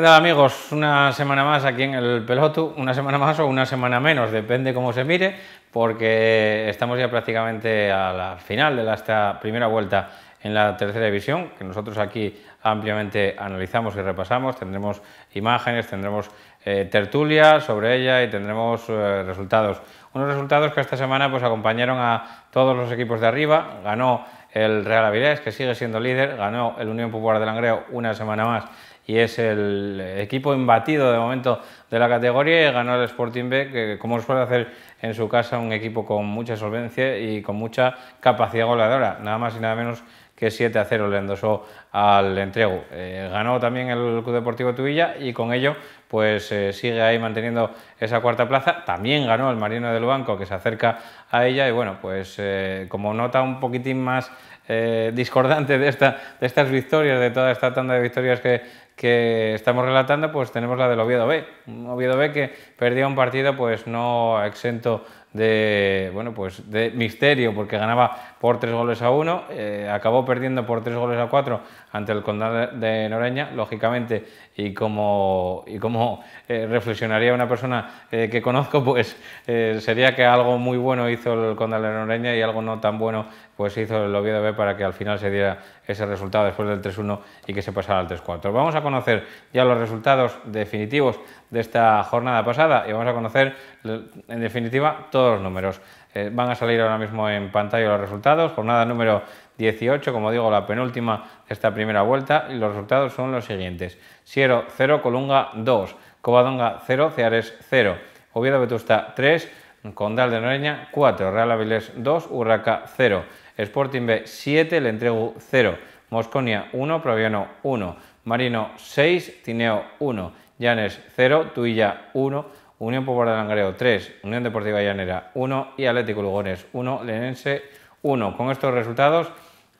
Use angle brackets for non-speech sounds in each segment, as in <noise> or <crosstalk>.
¿Qué amigos? Una semana más aquí en el Pelotu, una semana más o una semana menos, depende cómo se mire, porque estamos ya prácticamente a la final de esta primera vuelta en la tercera división, que nosotros aquí ampliamente analizamos y repasamos, tendremos imágenes, tendremos eh, tertulias sobre ella y tendremos eh, resultados. Unos resultados que esta semana pues, acompañaron a todos los equipos de arriba, ganó el Real Avilés, que sigue siendo líder, ganó el Unión Popular de Langreo una semana más y es el equipo imbatido de momento de la categoría y ganó el Sporting B, que como suele hacer en su casa un equipo con mucha solvencia y con mucha capacidad goleadora, nada más y nada menos que 7 a 0 le endosó al entrego. Eh, ganó también el Club Deportivo Tubilla y con ello pues eh, sigue ahí manteniendo esa cuarta plaza. También ganó el Marino del Banco que se acerca a ella y bueno, pues eh, como nota un poquitín más discordante de, esta, de estas victorias, de toda esta tanda de victorias que, que estamos relatando, pues tenemos la del Oviedo B. Un Oviedo B que perdía un partido pues no exento de, bueno, pues de misterio, porque ganaba por tres goles a uno, eh, acabó perdiendo por tres goles a cuatro ante el Condal de Noreña, lógicamente, y como, como eh, reflexionaría una persona eh, que conozco, pues sería que algo muy bueno hizo el Condal de Noreña y algo no tan bueno pues se hizo el Oviedo B para que al final se diera ese resultado después del 3-1 y que se pasara al 3-4. Vamos a conocer ya los resultados definitivos de esta jornada pasada y vamos a conocer en definitiva todos los números. Eh, van a salir ahora mismo en pantalla los resultados, jornada número 18, como digo, la penúltima de esta primera vuelta y los resultados son los siguientes. Siero 0, Colunga 2, Covadonga 0, Ceares 0, Oviedo Vetusta 3, Condal de Noreña 4, Real Avilés 2, Urraca 0. Sporting B 7, Le entregó 0, Mosconia 1, Proviano 1, Marino 6, Tineo 1, Llanes 0, Tuilla 1, Unión Popular de Langreo 3, Unión Deportiva Llanera 1 y Atlético Lugones 1, Lenense 1. Con estos resultados,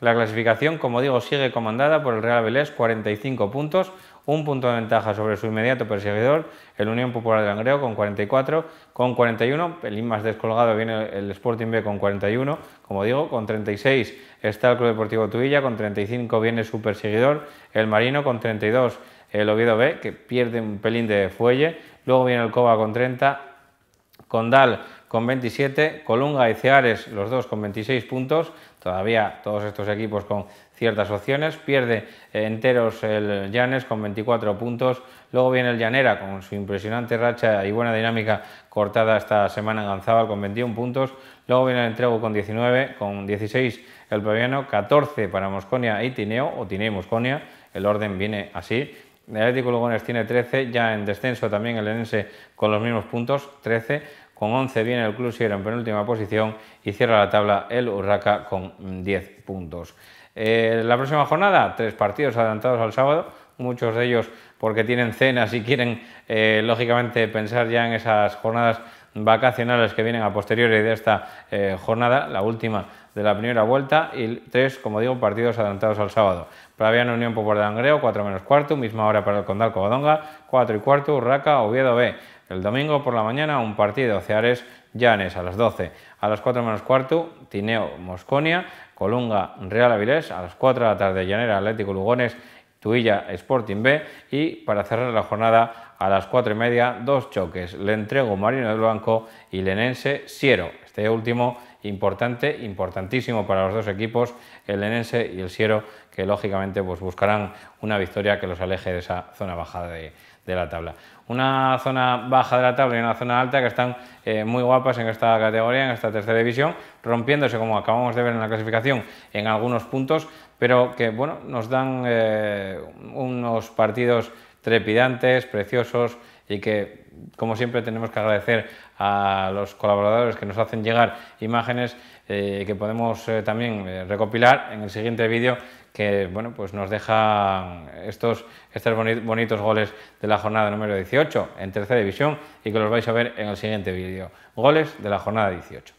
la clasificación, como digo, sigue comandada por el Real Belés, 45 puntos, un punto de ventaja sobre su inmediato perseguidor, el Unión Popular de Langreo, con 44, con 41, pelín más descolgado viene el Sporting B con 41, como digo, con 36 está el Club Deportivo Tuilla, con 35 viene su perseguidor, el Marino con 32, el Oviedo B, que pierde un pelín de fuelle, luego viene el Cova con 30, Condal con 27, Colunga y Ceares los dos con 26 puntos, todavía todos estos equipos con ciertas opciones, pierde enteros el Llanes con 24 puntos, Luego viene el Llanera con su impresionante racha y buena dinámica cortada esta semana en Gonzábal con 21 puntos. Luego viene el Entrego con 19, con 16 el Paviano, 14 para Mosconia y Tineo, o Tineo y Mosconia, el orden viene así. El Atlético Lugones tiene 13, ya en descenso también el Enense con los mismos puntos, 13. Con 11 viene el Club Sierra en penúltima posición y cierra la tabla el Urraca con 10 puntos. Eh, la próxima jornada, tres partidos adelantados al sábado, muchos de ellos porque tienen cenas y quieren, eh, lógicamente, pensar ya en esas jornadas vacacionales que vienen a posteriori de esta eh, jornada, la última de la primera vuelta, y tres, como digo, partidos adelantados al sábado. Praviano Unión Popular de Angreo, 4 menos cuarto, misma hora para el Condal Covadonga, 4 y cuarto, Urraca, Oviedo B. El domingo por la mañana un partido, Ceares Llanes a las 12. A las 4 menos cuarto, Tineo Mosconia, Colunga Real Avilés. A las 4 de la tarde, Llanera Atlético Lugones Tuilla Sporting B y para cerrar la jornada a las cuatro y media dos choques, le entrego Marino del Blanco y Lenense Siero. Este último importante, importantísimo para los dos equipos, el Lenense y el Siero, que lógicamente pues, buscarán una victoria que los aleje de esa zona baja de, la tabla. Una zona baja de la tabla y una zona alta que están eh, muy guapas en esta categoría, en esta tercera división, rompiéndose, como acabamos de ver en la clasificación, en algunos puntos, pero que bueno, nos dan eh, unos partidos trepidantes, preciosos y que como siempre tenemos que agradecer a los colaboradores que nos hacen llegar imágenes eh, que podemos eh, también recopilar en el siguiente vídeo que bueno, pues nos dejan estos, estos bonitos goles de la jornada número 18 en tercera división y que los vais a ver en el siguiente vídeo. Goles de la jornada 18.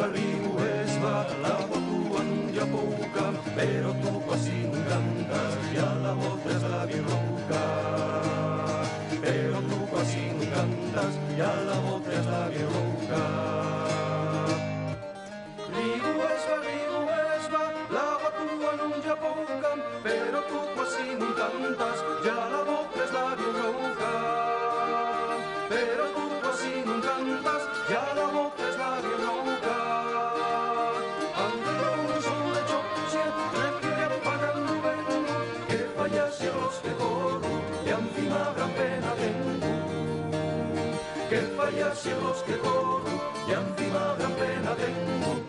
barril Aleluia.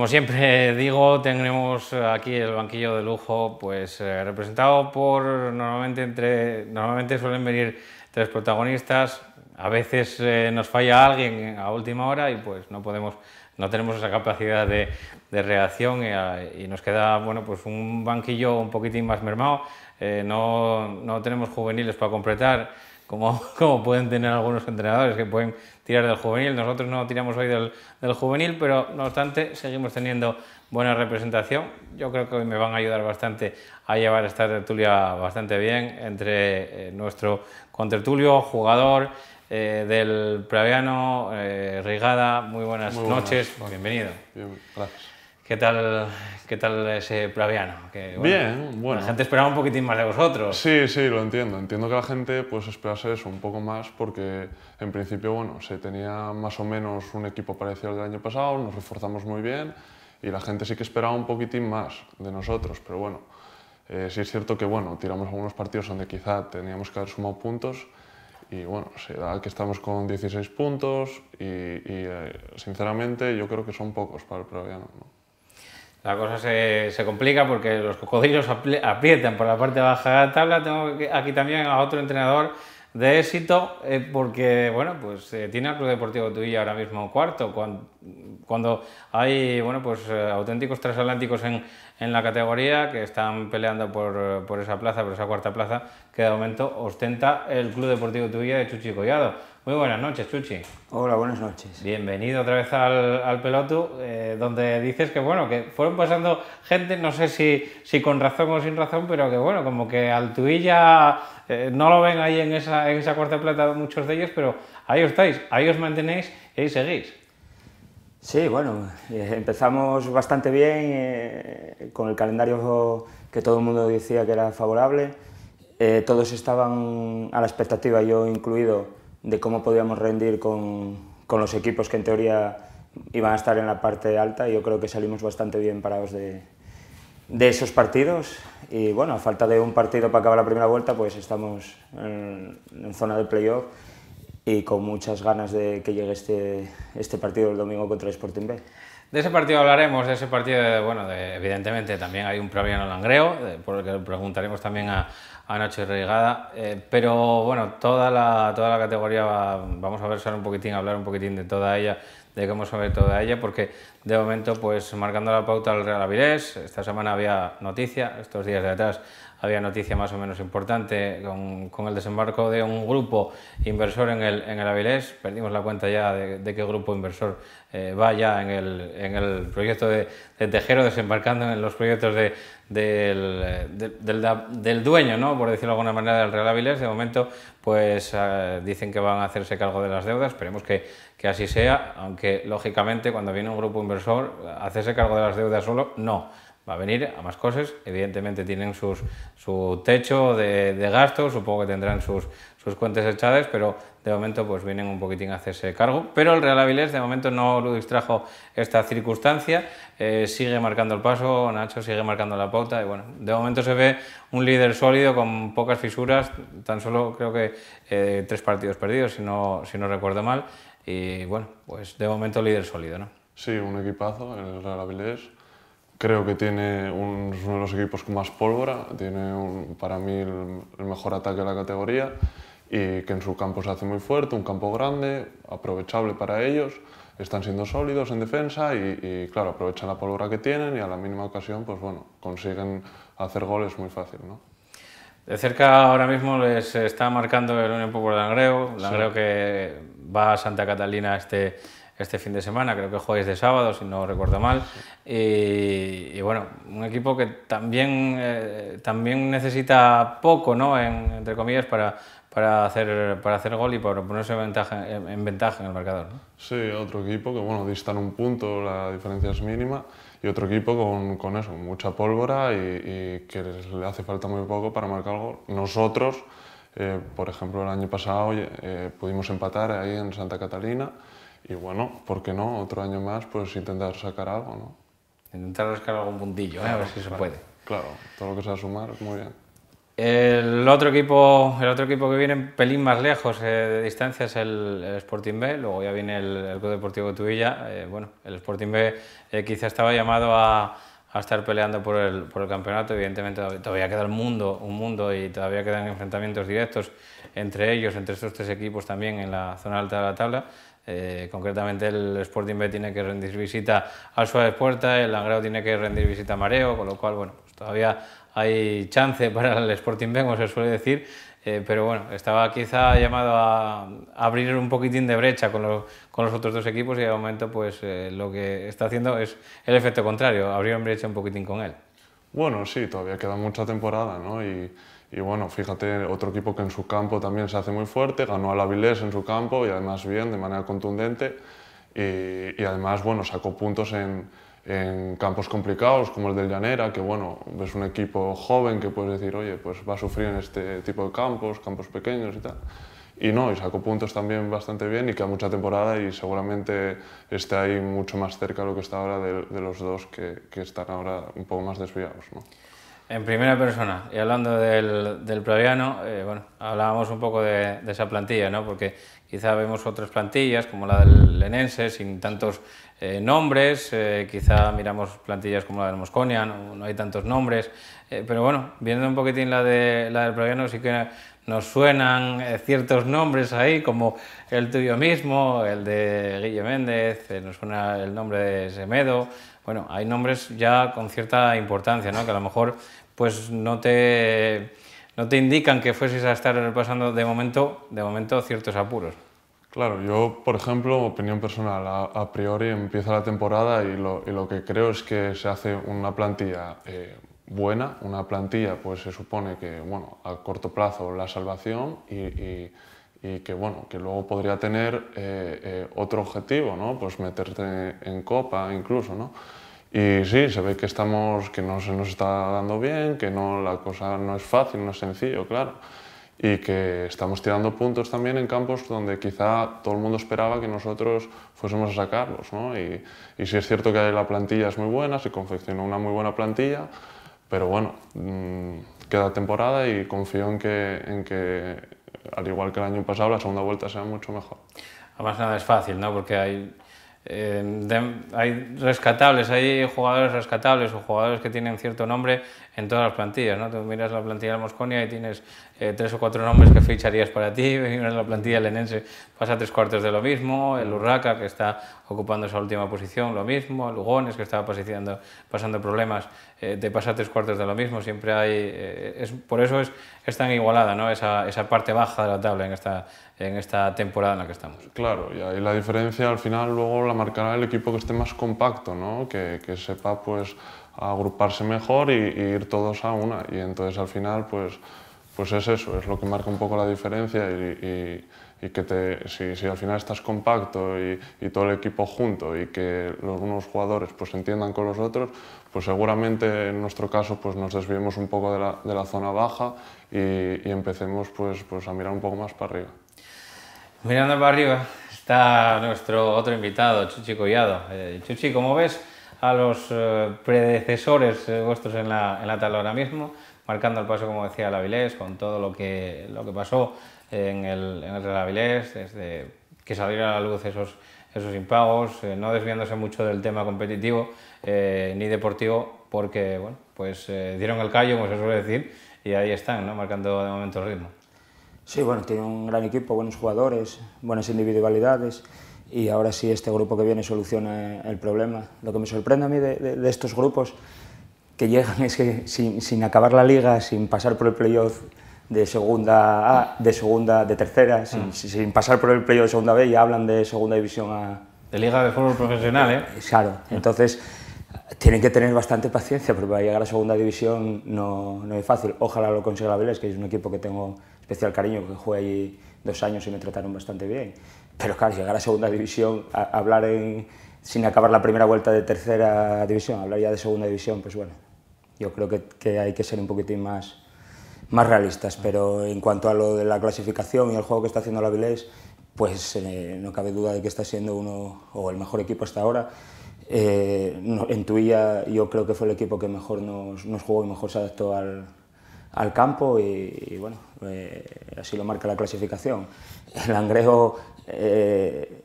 Como siempre <laughs> digo, tenemos aquí el banquillo de lujo, pues eh, representado por normalmente entre normalmente suelen venir tres protagonistas. A veces eh, nos falla alguien a última hora y pues no podemos, no tenemos esa capacidad de, reacción ah, y, nos queda bueno pues un banquillo un poquitín más mermado. Eh, no, no tenemos juveniles para completar <laughs> como, pueden tener algunos entrenadores que pueden tirar del juvenil. Nosotros no tiramos hoy del, juvenil, pero no obstante seguimos teniendo buena representación. Yo creo que hoy me van a ayudar bastante a llevar esta tertulia bastante bien entre eh, nuestro contertulio, jugador eh, del Praviano, eh, Rigada. Muy buenas, noches, bienvenido. gracias. ¿Qué tal, qué tal ese Plaviano? Que, Bien, bueno. La gente esperaba un poquitín más de vosotros. Sí, sí, lo entiendo. Entiendo que la gente pues esperase eso un poco más porque en principio, bueno, se tenía más o menos un equipo parecido al del año pasado, nos reforzamos muy bien y la gente sí que esperaba un poquitín más de nosotros, pero bueno, eh, sí es cierto que, bueno, tiramos algunos partidos donde quizá teníamos que haber sumado puntos y bueno, se da que estamos con 16 puntos y, eh, sinceramente yo creo que son pocos para el Praviano la cosa se, se, complica porque los cocodrilos aprietan por la parte baja de la tabla. Tengo aquí también a otro entrenador de éxito eh, porque, bueno, pues eh, tiene al Club Deportivo Tuilla ahora mismo cuarto. Cuando, hay, bueno, pues eh, auténticos transatlánticos en, en, la categoría que están peleando por, por, esa plaza, por esa cuarta plaza que de momento ostenta el Club Deportivo Tuilla de Chuchi Collado. Muy buenas noches, Chuchi. Hola, buenas noches. Bienvenido otra vez al, al Pelotu, eh, donde dices que bueno, que fueron pasando gente, no sé si, con razón o sin razón, pero que bueno, como que al Tuilla eh, no lo ven ahí en esa, en esa cuarta plata muchos de ellos, pero ahí estáis, ahí os mantenéis y seguís. Sí, bueno, eh, empezamos bastante bien con el calendario que todo el mundo decía que era favorable. todos estaban a la expectativa, yo incluido, de cómo podíamos rendir con, los equipos que en teoría iban a estar en la parte alta. Yo creo que salimos bastante bien parados de, esos partidos. Y bueno, a falta de un partido para acabar la primera vuelta, pues estamos en, zona de playoff y con muchas ganas de que llegue este, este partido el domingo contra el Sporting B. De ese partido hablaremos, de ese partido, de, bueno, evidentemente también hay un problema en el Langreo, por el que preguntaremos también a, Anoche Nacho Regada. Eh, pero bueno, toda la, toda la categoría vamos a versar un poquitín, hablar un poquitín de toda ella, de cómo se ve toda ella, porque de momento, pues marcando la pauta al Real Avilés, esta semana había noticia, estos días de atrás había noticia más o menos importante con, el desembarco de un grupo inversor en el, en el Avilés. Perdimos la cuenta ya de, qué grupo inversor eh, va ya en el, proyecto de, Tejero, desembarcando en los proyectos del, dueño, ¿no? por decirlo de alguna manera, del Real Avilés. De momento, pues eh, dicen que van a hacerse cargo de las deudas. Esperemos que, que así sea, aunque lógicamente cuando viene un grupo inversor, hacerse cargo de las deudas solo, no va a venir a más cosas. Evidentemente tienen sus, su techo de, de gastos, supongo que tendrán sus, sus cuentas echadas, pero de momento pues vienen un poquitín a hacerse cargo. Pero el Real Avilés de momento no lo distrajo esta circunstancia, eh, sigue marcando el paso, Nacho sigue marcando la pauta y bueno, de momento se ve un líder sólido con pocas fisuras, tan solo creo que eh, tres partidos perdidos, si no, si no recuerdo mal, y bueno, pues de momento líder sólido, ¿no? Sí, un equipazo, el Real Avilés creo que tiene uno de los equipos con más pólvora, tiene para mí el, mejor ataque de la categoría y que en su campo se hace muy fuerte, un campo grande, aprovechable para ellos, están siendo sólidos en defensa y, claro, aprovechan la pólvora que tienen y a la mínima ocasión pues bueno, consiguen hacer goles muy fácil, ¿no? De cerca ahora mismo les está marcando el Unión Popular de Langreo, Langreo que va a Santa Catalina este este fin de semana, creo que jugáis de sábado, si no recuerdo mal. Y, bueno, un equipo que también, eh, también necesita poco, ¿no? entre comillas, para, para, hacer, para hacer gol y para ponerse en ventaja en, ventaja en el marcador. ¿no? Sí, otro equipo que, bueno, distan un punto, la diferencia es mínima. Y otro equipo con, con eso, mucha pólvora y, que le hace falta muy poco para marcar gol. Nosotros, eh, por ejemplo, el año pasado eh, pudimos empatar ahí en Santa Catalina y bueno, ¿por qué no? Otro año más, pues intentar sacar algo, ¿no? Intentar sacar algún puntillo, ¿eh? a ver si se puede. Claro, todo lo que sea sumar, muy bien. El otro equipo, el otro equipo que viene un pelín más lejos eh, de distancia es el, Sporting B, luego ya viene el, Club Deportivo Tuilla Eh, bueno, el Sporting B eh, quizá estaba llamado a, a estar peleando por el, por el, campeonato, evidentemente todavía queda el mundo, un mundo y todavía quedan enfrentamientos directos entre ellos, entre estos tres equipos también en la zona alta de la tabla. Eh, concretamente el Sporting B tiene que rendir visita al Suárez Puerta, el Langrado tiene que rendir visita a Mareo, con lo cual, bueno, pues todavía hay chance <laughs> para el Sporting B, como se suele decir, eh, pero bueno, estaba quizá llamado a abrir un poquitín de brecha con, los otros dos equipos y de momento pues eh, lo que está haciendo es el efecto contrario, abrir brecha un poquitín con él. Bueno, sí, todavía queda mucha temporada, ¿no? Y y bueno, fíjate, otro equipo que en su campo también se hace muy fuerte, ganó al Avilés en su campo y además bien, de manera contundente. Y, además, bueno, sacó puntos en, campos complicados como el del Llanera, que bueno, es un equipo joven que puedes decir, oye, pues va a sufrir en este tipo de campos, campos pequeños y tal. Y no, y sacó puntos también bastante bien y queda mucha temporada y seguramente esté ahí mucho más cerca de lo que está ahora de, los dos que, que están ahora un poco más desviados. ¿no? En primera persona, y hablando del, del eh, bueno, hablábamos un poco de, esa plantilla, ¿no? porque quizá vemos otras plantillas, como la del Lenense, sin tantos eh, nombres, eh, quizá miramos plantillas como la del Mosconia, no, hay tantos nombres, pero bueno, viendo un poquitín la, de, la del plaviano sí que nos suenan ciertos nombres ahí, como el tuyo mismo, el de Guille Méndez, nos suena el nombre de Semedo, bueno, hay nombres ya con cierta importancia, ¿no? que a lo mejor pues no te, no te indican que fueses a estar pasando de momento, de momento ciertos apuros. Claro, yo, por ejemplo, opinión personal, a, priori empieza la temporada y lo, que creo es que se hace una plantilla eh, buena, una plantilla, pues se supone que, bueno, a corto plazo la salvación y, que, bueno, que luego podría tener eh, eh, otro objetivo, ¿no? Pues meterte en Copa incluso, ¿no? Y sí, se ve que, estamos, que no se nos está dando bien, que no, la cosa no es fácil, no es sencillo, claro. Y que estamos tirando puntos también en campos donde quizá todo el mundo esperaba que nosotros fuésemos a sacarlos. ¿no? Y, y sí es cierto que la plantilla es muy buena, se confeccionó una muy buena plantilla, pero bueno, mm, queda temporada y confío en que, en que, al igual que el año pasado, la segunda vuelta sea mucho mejor. Además, nada es fácil, ¿no? Porque hay eh, hay rescatables, hay jugadores rescatables o jugadores que tienen cierto nombre en todas las plantillas, ¿no? Tú miras la plantilla de Mosconia y tienes eh, tres o cuatro nombres que ficharías para ti, <laughs> miras la plantilla lenense, pasa tres cuartos de lo mismo, el mm. Urraca, que está ocupando esa última posición, lo mismo, el Lugones, que estaba pasando, pasando problemas, de eh, te pasa tres cuartos de lo mismo, siempre hay... Eh, es, por eso es, es tan igualada, ¿no? Esa, esa parte baja de la tabla en esta, en esta temporada en la que estamos. Claro, y ahí la diferencia al final luego la marcará el equipo que esté más compacto, ¿no? que, que sepa pues agruparse mejor y, ir todos a una. Y entonces al final, pues, pues es eso, es lo que marca un poco la diferencia y, que te, si, al final estás compacto y, todo el equipo junto y que los unos jugadores pues entiendan con los otros, pues seguramente en nuestro caso pues nos desviemos un poco de la, zona baja y, empecemos pues, pues a mirar un poco más para arriba. Mirando para arriba está nuestro otro invitado, Chuchi Collado. Eh, Chuchi, ¿cómo ves? a los eh, predecesores eh, vuestros en la, en la, tabla ahora mismo, marcando el paso, como decía el Avilés, con todo lo que, lo que pasó en el, en el Real Avilés, desde que salieron a la luz esos, esos impagos, eh, no desviándose mucho del tema competitivo ni deportivo, porque bueno, pues dieron el callo, como se suele decir, y ahí están, ¿no? marcando de momento el ritmo. Sí, bueno, tiene un gran equipo, buenos jugadores, buenas individualidades y ahora sí este grupo que viene soluciona el problema. Lo que me sorprende a mí de, estos grupos que llegan es que sin, acabar la liga, sin pasar por el playoff de segunda A, de segunda, de tercera, sin, ah. pasar por el playoff de segunda B, y hablan de segunda división A. De liga de fútbol profesional, ¿eh? ¿eh? Claro, entonces tienen que tener bastante paciencia porque para llegar a segunda división no, no es fácil. Ojalá lo consiga la Vélez, que es un equipo que tengo especial cariño, que jugué allí dos años y me trataron bastante bien. Pero claro, llegar a segunda división, a, hablar en, sin acabar la primera vuelta de tercera división, hablar ya de segunda división, pues bueno, yo creo que, hay que ser un poquitín más, más realistas. Pero en cuanto a lo de la clasificación y el juego que está haciendo la Vilés, pues eh, no cabe duda de que está siendo uno o el mejor equipo hasta ahora. Eh, en Tuilla yo creo que fue el equipo que mejor nos, jugó y mejor se adaptó al, al campo y, bueno, eh, así lo marca la clasificación. El angrejo eh,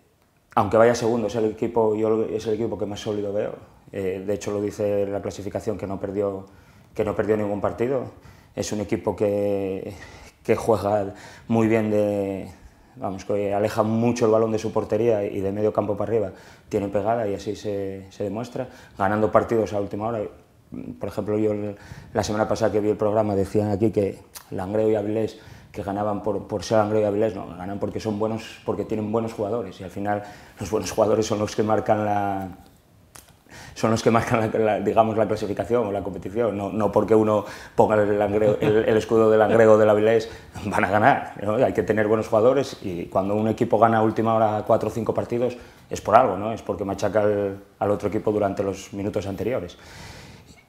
aunque vaya segundo, es el equipo, es el equipo que más sólido veo. Eh, de hecho, lo dice la clasificación que no perdió, que no perdió ningún partido. Es un equipo que, juega muy bien de, vamos, que aleja mucho el balón de su portería y de medio campo para arriba tiene pegada y así se, se demuestra, ganando partidos a última hora. Por ejemplo, yo la semana pasada que vi el programa decían aquí que Langreo y Avilés que ganaban por, por ser Angro y Avilés, no, ganan porque son buenos, porque tienen buenos jugadores y al final los buenos jugadores son los que marcan la son los que marcan la, digamos la clasificación o la competición, no, no porque uno ponga el, el, escudo del Angrego del Avilés van a ganar, ¿no? hay que tener buenos jugadores y cuando un equipo gana a última hora cuatro o cinco partidos es por algo, ¿no? es porque machaca al otro equipo durante los minutos anteriores.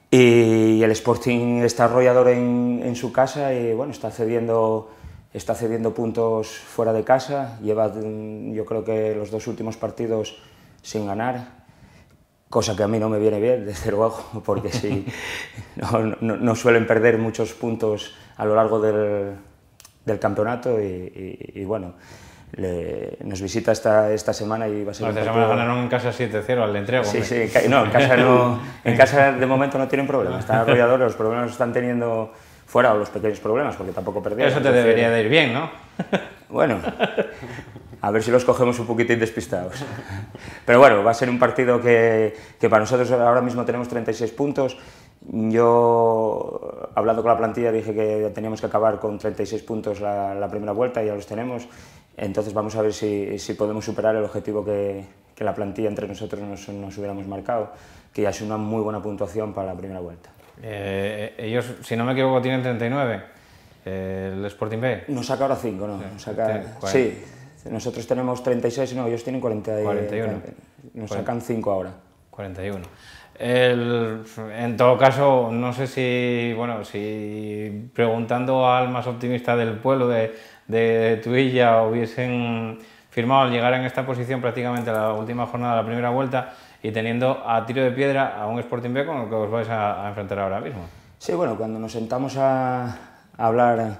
Y el Sporting está arrollador en, en, su casa y bueno, está cediendo está cediendo puntos fuera de casa, lleva mm, yo creo que los dos últimos partidos sin ganar, cosa que a mí no me viene bien, <laughs> desde luego, porque si <laughs> no, suelen perder muchos puntos a lo largo del, del campeonato y, y, bueno. Le, nos visita esta, esta semana y va a ser... esta semana ganaron en casa 7-0 al entrego. Sí, sí, no, en casa, no, <laughs> en casa de momento no tienen problema, están arrolladores, los problemas están teniendo fuera los pequeños problemas, porque tampoco perdíamos. Eso te debería de ir bien, ¿no? <laughs> Bueno, a ver si los cogemos un poquito despistados. Pero bueno, va a ser un partido que, que para nosotros ahora mismo tenemos 36 puntos. Yo, hablando con la plantilla, dije que teníamos que acabar con 36 puntos la, la primera vuelta y ya los tenemos. Entonces vamos a ver si, si podemos superar el objetivo que, que, la plantilla entre nosotros nos, nos hubiéramos marcado, que ya es una muy buena puntuación para la primera vuelta. Eh, ellos, si no me equivoco, tienen 39. Eh, el Sporting B. Nos saca ahora 5, ¿no? Nos saca, sí, nosotros tenemos 36, no, ellos tienen 41. nos sacan 5 ahora. 41. El, en todo caso, no sé si, bueno, si preguntando al más optimista del pueblo de, de Tuilla hubiesen firmado al llegar en esta posición prácticamente la última jornada de la primera vuelta, y teniendo a tiro de piedra a un Sporting B con el que os vais a, enfrentar ahora mismo. Sí, bueno, cuando nos sentamos a, hablar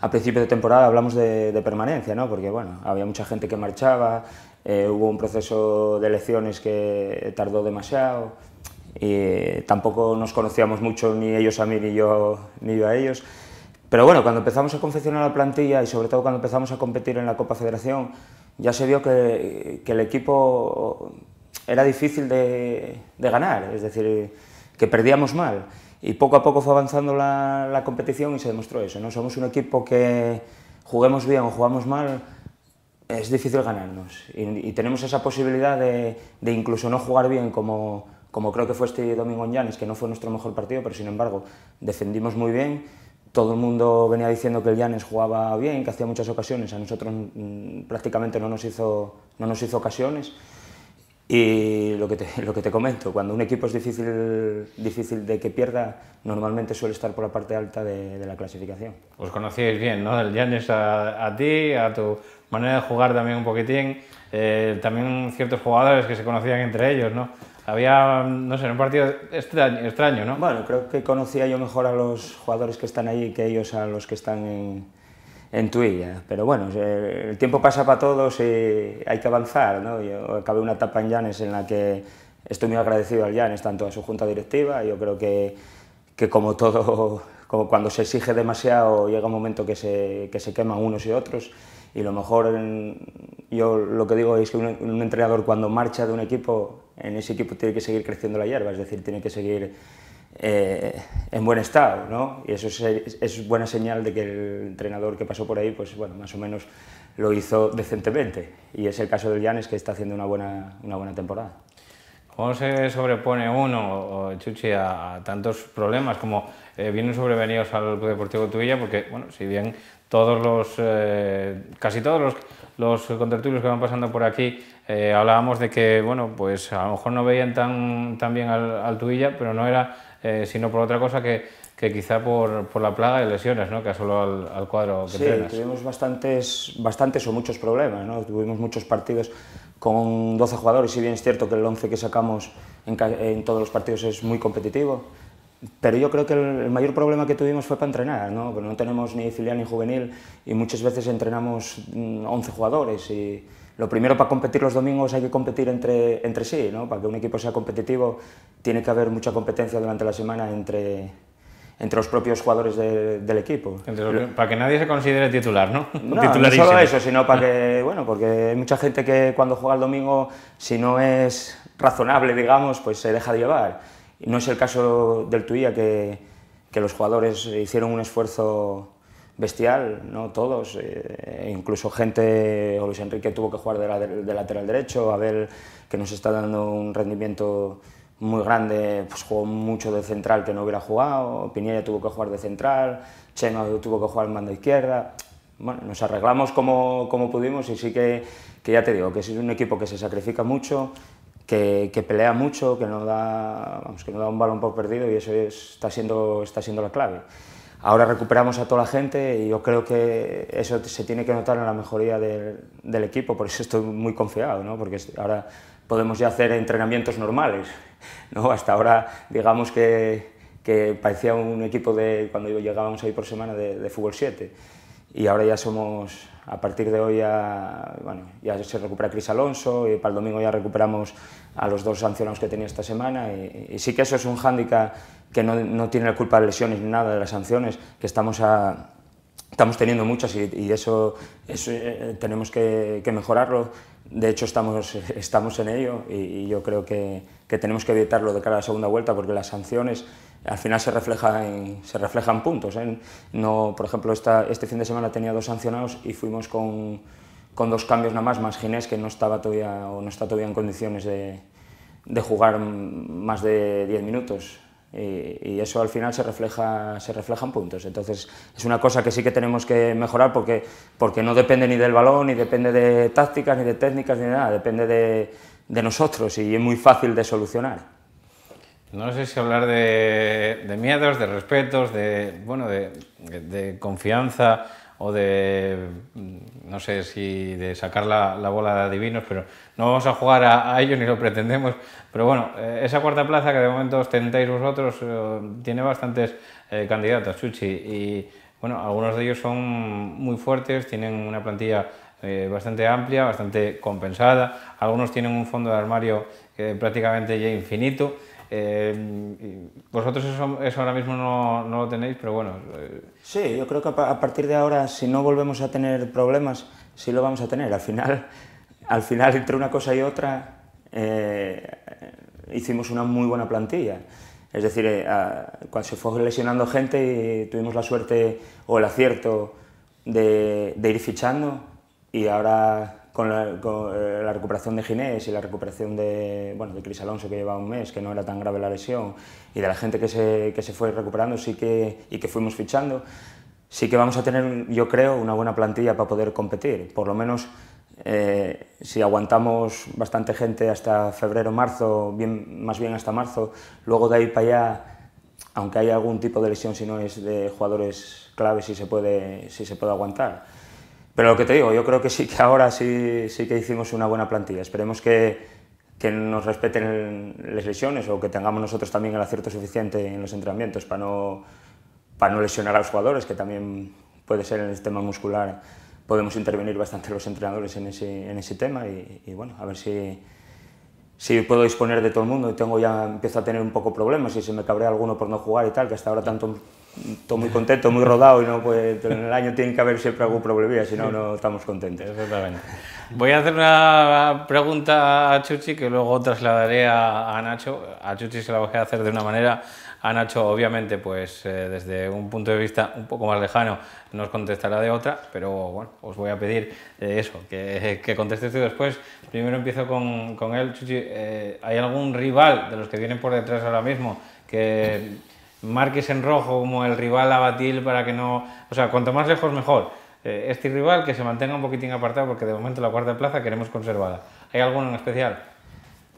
a principio de temporada hablamos de, permanencia, ¿no? Porque, bueno, había mucha gente que marchaba, eh, hubo un proceso de elecciones que tardó demasiado y eh, tampoco nos conocíamos mucho ni ellos a mí ni yo, ni yo a ellos. Pero bueno, cuando empezamos a confeccionar la plantilla y sobre todo cuando empezamos a competir en la Copa Federación, ya se vio que, que el equipo era difícil de, de ganar, es decir, que perdíamos mal. Y poco a poco fue avanzando la, la, competición y se demostró eso. ¿no? Somos un equipo que juguemos bien o jugamos mal, es difícil ganarnos. Y, tenemos esa posibilidad de, de, incluso no jugar bien como, como creo que fue este domingo en Llanes, que no fue nuestro mejor partido, pero sin embargo defendimos muy bien. Todo el mundo venía diciendo que el Llanes jugaba bien, que hacía muchas ocasiones. A nosotros mm, prácticamente no nos hizo, no nos hizo ocasiones. Y lo que, te, <laughs> lo que te comento, cuando un equipo es difícil, difícil de que pierda, normalmente suele estar por la parte alta de, la clasificación. Os conocíais bien, ¿no? Del Janes a, ti, a tu manera de jugar también un poquitín, eh, también ciertos jugadores que se conocían entre ellos, ¿no? Había, no sé, un partido extraño, extraño, ¿no? Bueno, creo que conocía yo mejor a los jugadores que están ahí que ellos a los que están en en tu Pero bueno, eh, el tiempo pasa para todos y hay que avanzar. ¿no? Yo acabé una etapa en Llanes en la que estoy muy agradecido al Llanes, tanto a su junta directiva, yo creo que, que como todo, <laughs> como cuando se exige demasiado, llega un momento que se, se queman unos y otros. Y lo mejor, yo lo que digo es que un entrenador cuando marcha de un equipo, en ese equipo tiene que seguir creciendo la hierba, es decir, tiene que seguir eh, en buen estado, ¿no? Y eso es, es, buena señal de que el entrenador que pasó por ahí, pues bueno, más o menos lo hizo decentemente. Y es el caso del Llanes que está haciendo una buena, una buena temporada. ¿Cómo se sobrepone uno, Chuchi, a, tantos problemas como eh, vienen sobrevenidos al Deportivo Tuilla? Porque, bueno, si bien todos los, eh, casi todos los, los contertulios que van pasando por aquí hablábamos de que, bueno, pues a lo mejor no veían tan, tan bien al, al Tuilla, pero no era eh, sino por otra cosa que, quizá por, la plaga de lesiones, ¿no? que solo al, al cuadro que Sí, tuvimos bastantes, bastantes o muchos problemas, ¿no? tuvimos muchos partidos con 12 jugadores, si bien es cierto que el 11 que sacamos en, todos los partidos es muy competitivo, pero yo creo que el, mayor problema que tuvimos fue para entrenar, ¿no? Porque no tenemos ni filial ni juvenil y muchas veces entrenamos 11 mm, jugadores lo primero para competir los domingos hay que competir entre, entre sí, ¿no? Para que un equipo sea competitivo tiene que haber mucha competencia durante la semana entre, entre los propios jugadores del equipo. para que nadie se considere titular, ¿no? <laughs> No, solo eso, sino para que, bueno, porque hay mucha gente que cuando juega el domingo, si no es razonable, digamos, pues se deja de llevar. no es el caso del Tuía, que, que los jugadores hicieron un esfuerzo bestial, ¿no? Todos, eh, incluso gente, Luis Enrique tuvo que jugar de, lateral derecho, Abel, que nos está dando un rendimiento muy grande, pues jugó mucho de central que no hubiera jugado, Piñera tuvo que jugar de central, Chema tuvo que jugar en mando izquierda, bueno, nos arreglamos como, como pudimos y sí que, que, ya te digo, que es un equipo que se sacrifica mucho, que, que pelea mucho, que no, da, vamos, que no da un balón por perdido y eso está, siendo, está siendo la clave. Ahora recuperamos a toda la gente y yo creo que eso se tiene que notar en la mejoría del, equipo, por eso estoy muy confiado, ¿no? porque ahora podemos ya hacer entrenamientos normales. <laughs> ¿no? Hasta ahora, digamos que, parecía un equipo de, cuando llegábamos ahí por semana, de, fútbol 7. Y ahora ya somos, a partir de hoy ya, bueno, ya se recupera Cris Alonso y para el domingo ya recuperamos a los dos sancionados que tenía esta semana. Y, y sí que eso es un hándicap que no, no tiene la culpa de lesiones ni nada de las sanciones, que estamos estamos teniendo muchas y, eso, eh, eh, tenemos que, mejorarlo. De hecho, estamos, <laughs> estamos en ello y, yo creo que, que, tenemos que evitarlo de cara a la segunda vuelta porque las sanciones al final se reflejan en, se reflejan puntos. ¿eh? No, por ejemplo, esta, este fin de semana tenía dos sancionados y fuimos con, con dos cambios nada más, más Ginés que no, estaba todavía, o no está todavía en condiciones de, de jugar más de 10 minutos. Eh, y, eso al final se refleja, se en puntos. Entonces es una cosa que sí que tenemos que mejorar porque, porque no depende ni del balón, ni depende de tácticas, ni de técnicas, ni nada, depende de, de nosotros y es muy fácil de solucionar. No sé si hablar de, miedos, de respetos, de, bueno, de, confianza o de, no sé si de sacar la, la bola de adivinos, pero no vamos a jugar a, ellos ni lo pretendemos, pero bueno, eh, esa cuarta plaza que de momento os ostentáis vosotros eh, tiene bastantes eh, candidatos, Chuchi, y bueno, algunos de ellos son muy fuertes, tienen una plantilla bastante amplia, bastante compensada, algunos tienen un fondo de armario prácticamente ya infinito. vosotros eso, ahora mismo no, lo tenéis, pero bueno. Sí, yo creo que a partir de ahora, si no volvemos a tener problemas, sí lo vamos a tener. Al final, al final, entre una cosa y otra, eh, hicimos una muy buena plantilla. Es decir, eh, cuando se fue lesionando gente, tuvimos la suerte o el acierto de, ir fichando y ahora con eh, la, recuperación de Ginés y la recuperación de, bueno, de Cris Alonso, que llevaba un mes, que no era tan grave la lesión, y de la gente que se, fue recuperando sí que, y que fuimos fichando, sí que vamos a tener, yo creo, una buena plantilla para poder competir. Por lo menos eh, si aguantamos bastante gente hasta febrero, marzo, bien, más bien hasta marzo, luego de ahí para allá, aunque haya algún tipo de lesión, si no es de jugadores clave, si se puede, se puede aguantar. Pero lo que te digo, yo creo que sí que ahora sí, que hicimos una buena plantilla. Esperemos que, que nos respeten las lesiones o que tengamos nosotros también el acierto suficiente en los entrenamientos para no, para no lesionar a los jugadores, que también puede ser en el sistema muscular podemos intervenir bastante los entrenadores en ese, en ese tema y, bueno, a ver si, si puedo disponer de todo el mundo. Tengo ya, empiezo a tener un poco problemas y se me cabrea alguno por no jugar y tal, que hasta ahora tanto muy contento, muy rodado y no pues, en el año tiene que haber siempre algún problema si no, no estamos contentos. Voy a hacer una pregunta a Chuchi que luego trasladaré a, a Nacho. A Chuchi se la voy a hacer de una manera a Nacho, obviamente, pues eh, desde un punto de vista un poco más lejano, nos contestará de otra, pero bueno, os voy a pedir eh, eso, que, que contestes tú después. Primero empiezo con, con él, Chuchi. Eh, ¿Hay algún rival de los que vienen por detrás ahora mismo que marques en rojo como el rival a para que no... O sea, cuanto más lejos mejor. este rival que se mantenga un poquitín apartado porque de momento la cuarta plaza queremos conservada. ¿Hay alguno en especial?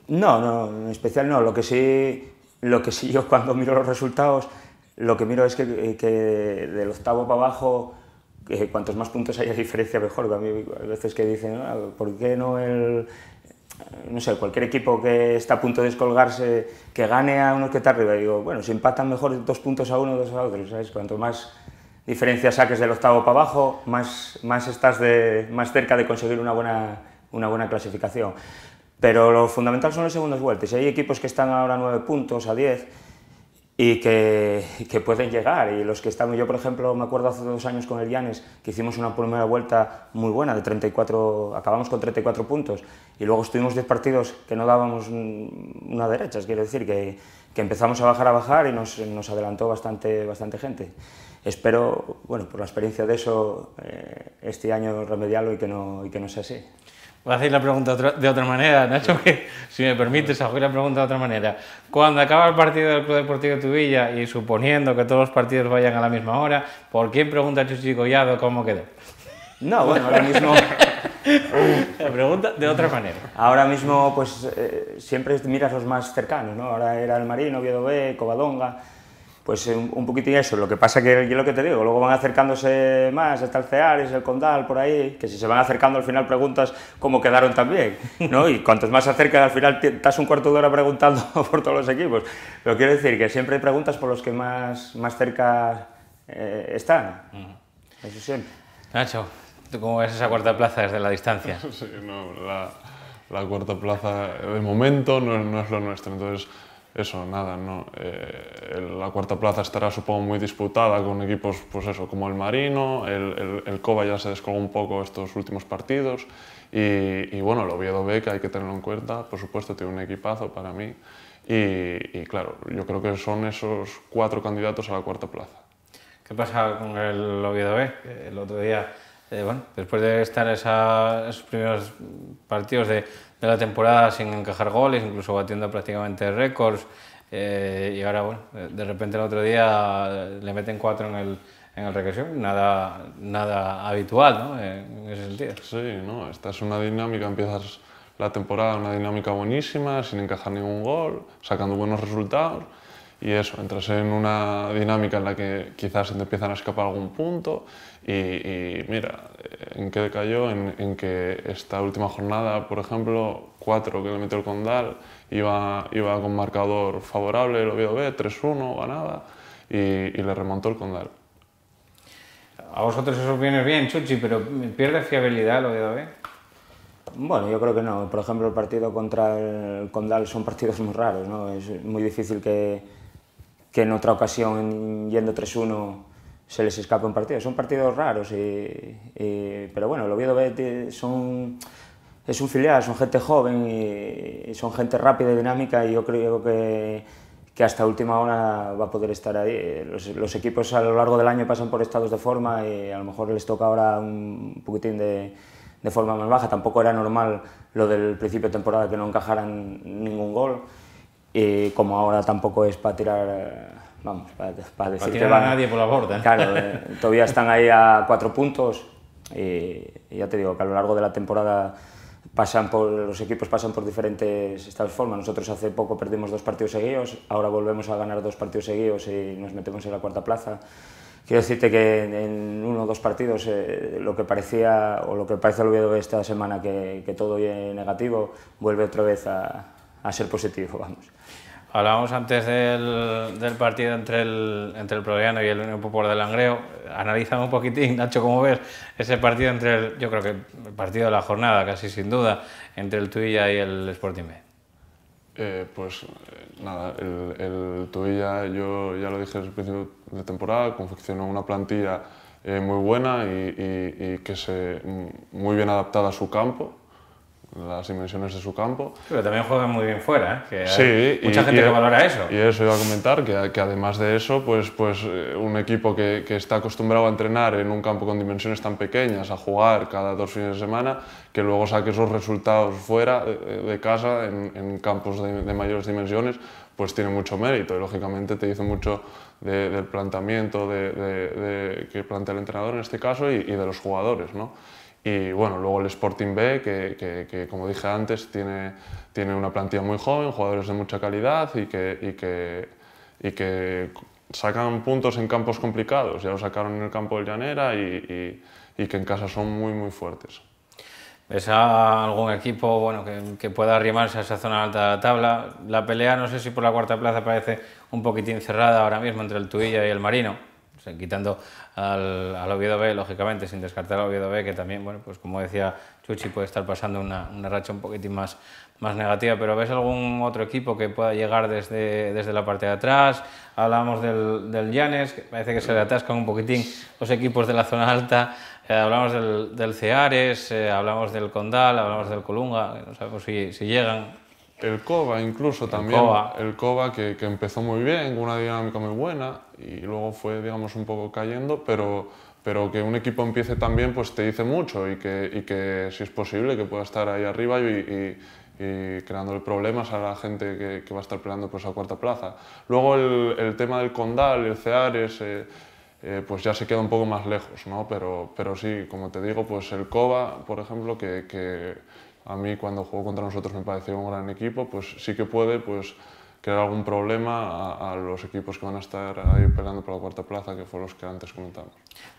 No, no, en especial no. Lo que sí lo que sí yo cuando miro los resultados, lo que miro es que, eh, del octavo para abajo, eh, cuantos más puntos haya diferencia, mejor. A mí a veces que dicen, ah, ¿por qué no el...? No sé, cualquier equipo que está a punto de descolgarse, que gane a uno que está arriba. digo, bueno, si empatan mejor dos puntos a uno, dos a otro, ¿sabes? Cuanto más diferencia saques del octavo para abajo, más, más estás más cerca de conseguir una buena, una buena clasificación. Pero lo fundamental son las segundas vueltas. Y hay equipos que están ahora a 9 puntos, a 10, y que, pueden llegar. Y los que están, yo por ejemplo, me acuerdo hace dos años con el Llanes, que hicimos una primera vuelta muy buena, de 34, acabamos con 34 puntos, y luego estuvimos 10 partidos que no dábamos una derecha, quiero decir, que, que, empezamos a bajar, a bajar, y nos, adelantó bastante, bastante gente. Espero, bueno, por la experiencia de eso, eh, este año remediarlo y que no, y que no sea así. Voy a hacer la pregunta de otra manera, Nacho, que si me permites, hago la pregunta de otra manera. Cuando acaba el partido del Club Deportivo Tuvilla y suponiendo que todos los partidos vayan a la misma hora, ¿por quién pregunta Chuchi Collado cómo quedó? No, bueno, ahora mismo... <laughs> la pregunta de otra manera. Ahora mismo, pues, eh, siempre miras los más cercanos, ¿no? Ahora era el Marino, Oviedo B, Covadonga... Pues eh, un, poquitín eso, lo que pasa que yo lo que te digo, luego van acercándose más, hasta el CEARES, el Condal, por ahí, que si se van acercando al final preguntas cómo quedaron también, ¿no? Y cuantos más se acercan al final estás un cuarto de hora preguntando <laughs> por todos los equipos, pero quiero decir que siempre hay preguntas por los que más, más cerca eh, están, eso siempre. Nacho, ¿tú cómo ves esa cuarta plaza desde la distancia? <laughs> sí, no, la, cuarta plaza de momento no, no es lo nuestro, entonces eso, nada, no. Eh, la cuarta plaza estará, supongo, muy disputada con equipos, pues eso, como el Marino, el, el, Coba ya se descolgó un poco estos últimos partidos y, bueno, el Oviedo B, que hay que tenerlo en cuenta, por supuesto, tiene un equipazo para mí y, claro, yo creo que son esos cuatro candidatos a la cuarta plaza. ¿Qué pasa con el Oviedo B? El otro día, eh, bueno, después de estar esa, esos primeros partidos de de la temporada sin encajar goles, incluso batiendo prácticamente récords. Eh, y ahora, bueno, de repente el otro día le meten cuatro en el, en el regresión, nada, nada habitual ¿no? Eh, en ese sentido. Sí, no, esta es una dinámica, empiezas la temporada una dinámica buenísima, sin encajar ningún gol, sacando buenos resultados. Y eso, entras en una dinámica en la que quizás te empiezan a escapar algún punto y, mira, ¿en qué decayó? En, que esta última jornada, por ejemplo, 4 que le metió el Condal, iba, iba con marcador favorable, el Oviedo B, 3-1, ganada, y, y le remontó el Condal. A vosotros eso viene bien, Chuchi, pero ¿pierde fiabilidad el Oviedo B? Bueno, yo creo que no. Por ejemplo, el partido contra el Condal son partidos muy raros, ¿no? Es muy difícil que, que en otra ocasión, yendo 3-1, se les escapa un partido. Son partidos raros, pero bueno, el Oviedo son, es un filial, son gente joven y, son gente rápida y dinámica y yo creo que, que hasta última hora va a poder estar ahí. Los, equipos a lo largo del año pasan por estados de forma y a lo mejor les toca ahora un poquitín de, de forma más baja. Tampoco era normal lo del principio de temporada que no encajaran ningún gol. Y como ahora tampoco es para tirar vamos, para, para que va nadie por la borda. Claro, eh, <laughs> todavía están ahí a cuatro puntos y, ya te digo que a lo largo de la temporada pasan por, los equipos pasan por diferentes estados formas. Nosotros hace poco perdimos dos partidos seguidos, ahora volvemos a ganar dos partidos seguidos y nos metemos en la cuarta plaza. Quiero decirte que en uno o dos partidos eh, lo que parecía o lo que parece al esta semana que, que todo es negativo vuelve otra vez a, a ser positivo, vamos. Hablábamos antes del, partido entre el, entre el y el Unión Popular de Langreo. Analízame un poquitín, Nacho, cómo ves ese partido entre el, yo creo que el partido de la jornada, casi sin duda, entre el Tuilla y el Sporting B. Eh, pues eh, nada, el, Tuilla, yo ya lo dije el principio de temporada, confeccionó una plantilla eh, muy buena y, que se mm, muy bien adaptada a su campo las dimensiones de su campo. Pero también juega muy bien fuera, ¿eh? que hay mucha gente que e- valora eso. Y eso iba a comentar, que, además de eso, pues, pues eh, un equipo que, está acostumbrado a entrenar en un campo con dimensiones tan pequeñas, a jugar cada dos fines de semana, que luego saque esos resultados fuera de, casa, en, campos de, mayores dimensiones, pues tiene mucho mérito y lógicamente te dice mucho del planteamiento que plantea el entrenador en este caso y, y de los jugadores, ¿no? Y bueno, luego el Sporting B, que, como dije antes, tiene, tiene, una plantilla muy joven, jugadores de mucha calidad y que, y que, sacan puntos en campos complicados. Ya lo sacaron en el campo del Llanera y, que en casa son muy, muy fuertes. ¿Ves algún equipo bueno, que, que, pueda arrimarse a esa zona alta de la tabla? La pelea, no sé si por la cuarta plaza parece un poquitín cerrada ahora mismo entre el Tuilla y el Marino. Pues, quitando al, al, Oviedo B, lógicamente, sin descartar al Oviedo B, que también, bueno, pues como decía Chuchi, puede estar pasando una, una racha un poquitín más, más negativa, pero ¿ves algún otro equipo que pueda llegar desde, desde la parte de atrás? Hablamos del, del Llanes, que parece que se le atascan un poquitín los equipos de la zona alta, eh, hablamos del, del Ceares, eh, hablamos del Condal, hablamos del Colunga, no sabemos si, si llegan, el COBA incluso también. El COBA, que, empezó muy bien, con una dinámica muy buena y luego fue, digamos, un poco cayendo, pero, pero que un equipo empiece también pues te dice mucho y que, que si es posible que pueda estar ahí arriba y, y problemas a la gente que, va a estar peleando por esa cuarta plaza. Luego el, tema del Condal, el Ceares, eh, eh, pues ya se queda un poco más lejos, ¿no? Pero, pero sí, como te digo, pues el COBA, por ejemplo, que, que a mí cuando jugó contra nosotros me pareció un gran equipo, pues sí que puede pues, crear algún problema a, los equipos que van a estar ahí peleando por la cuarta plaza, que fueron los que antes comentamos.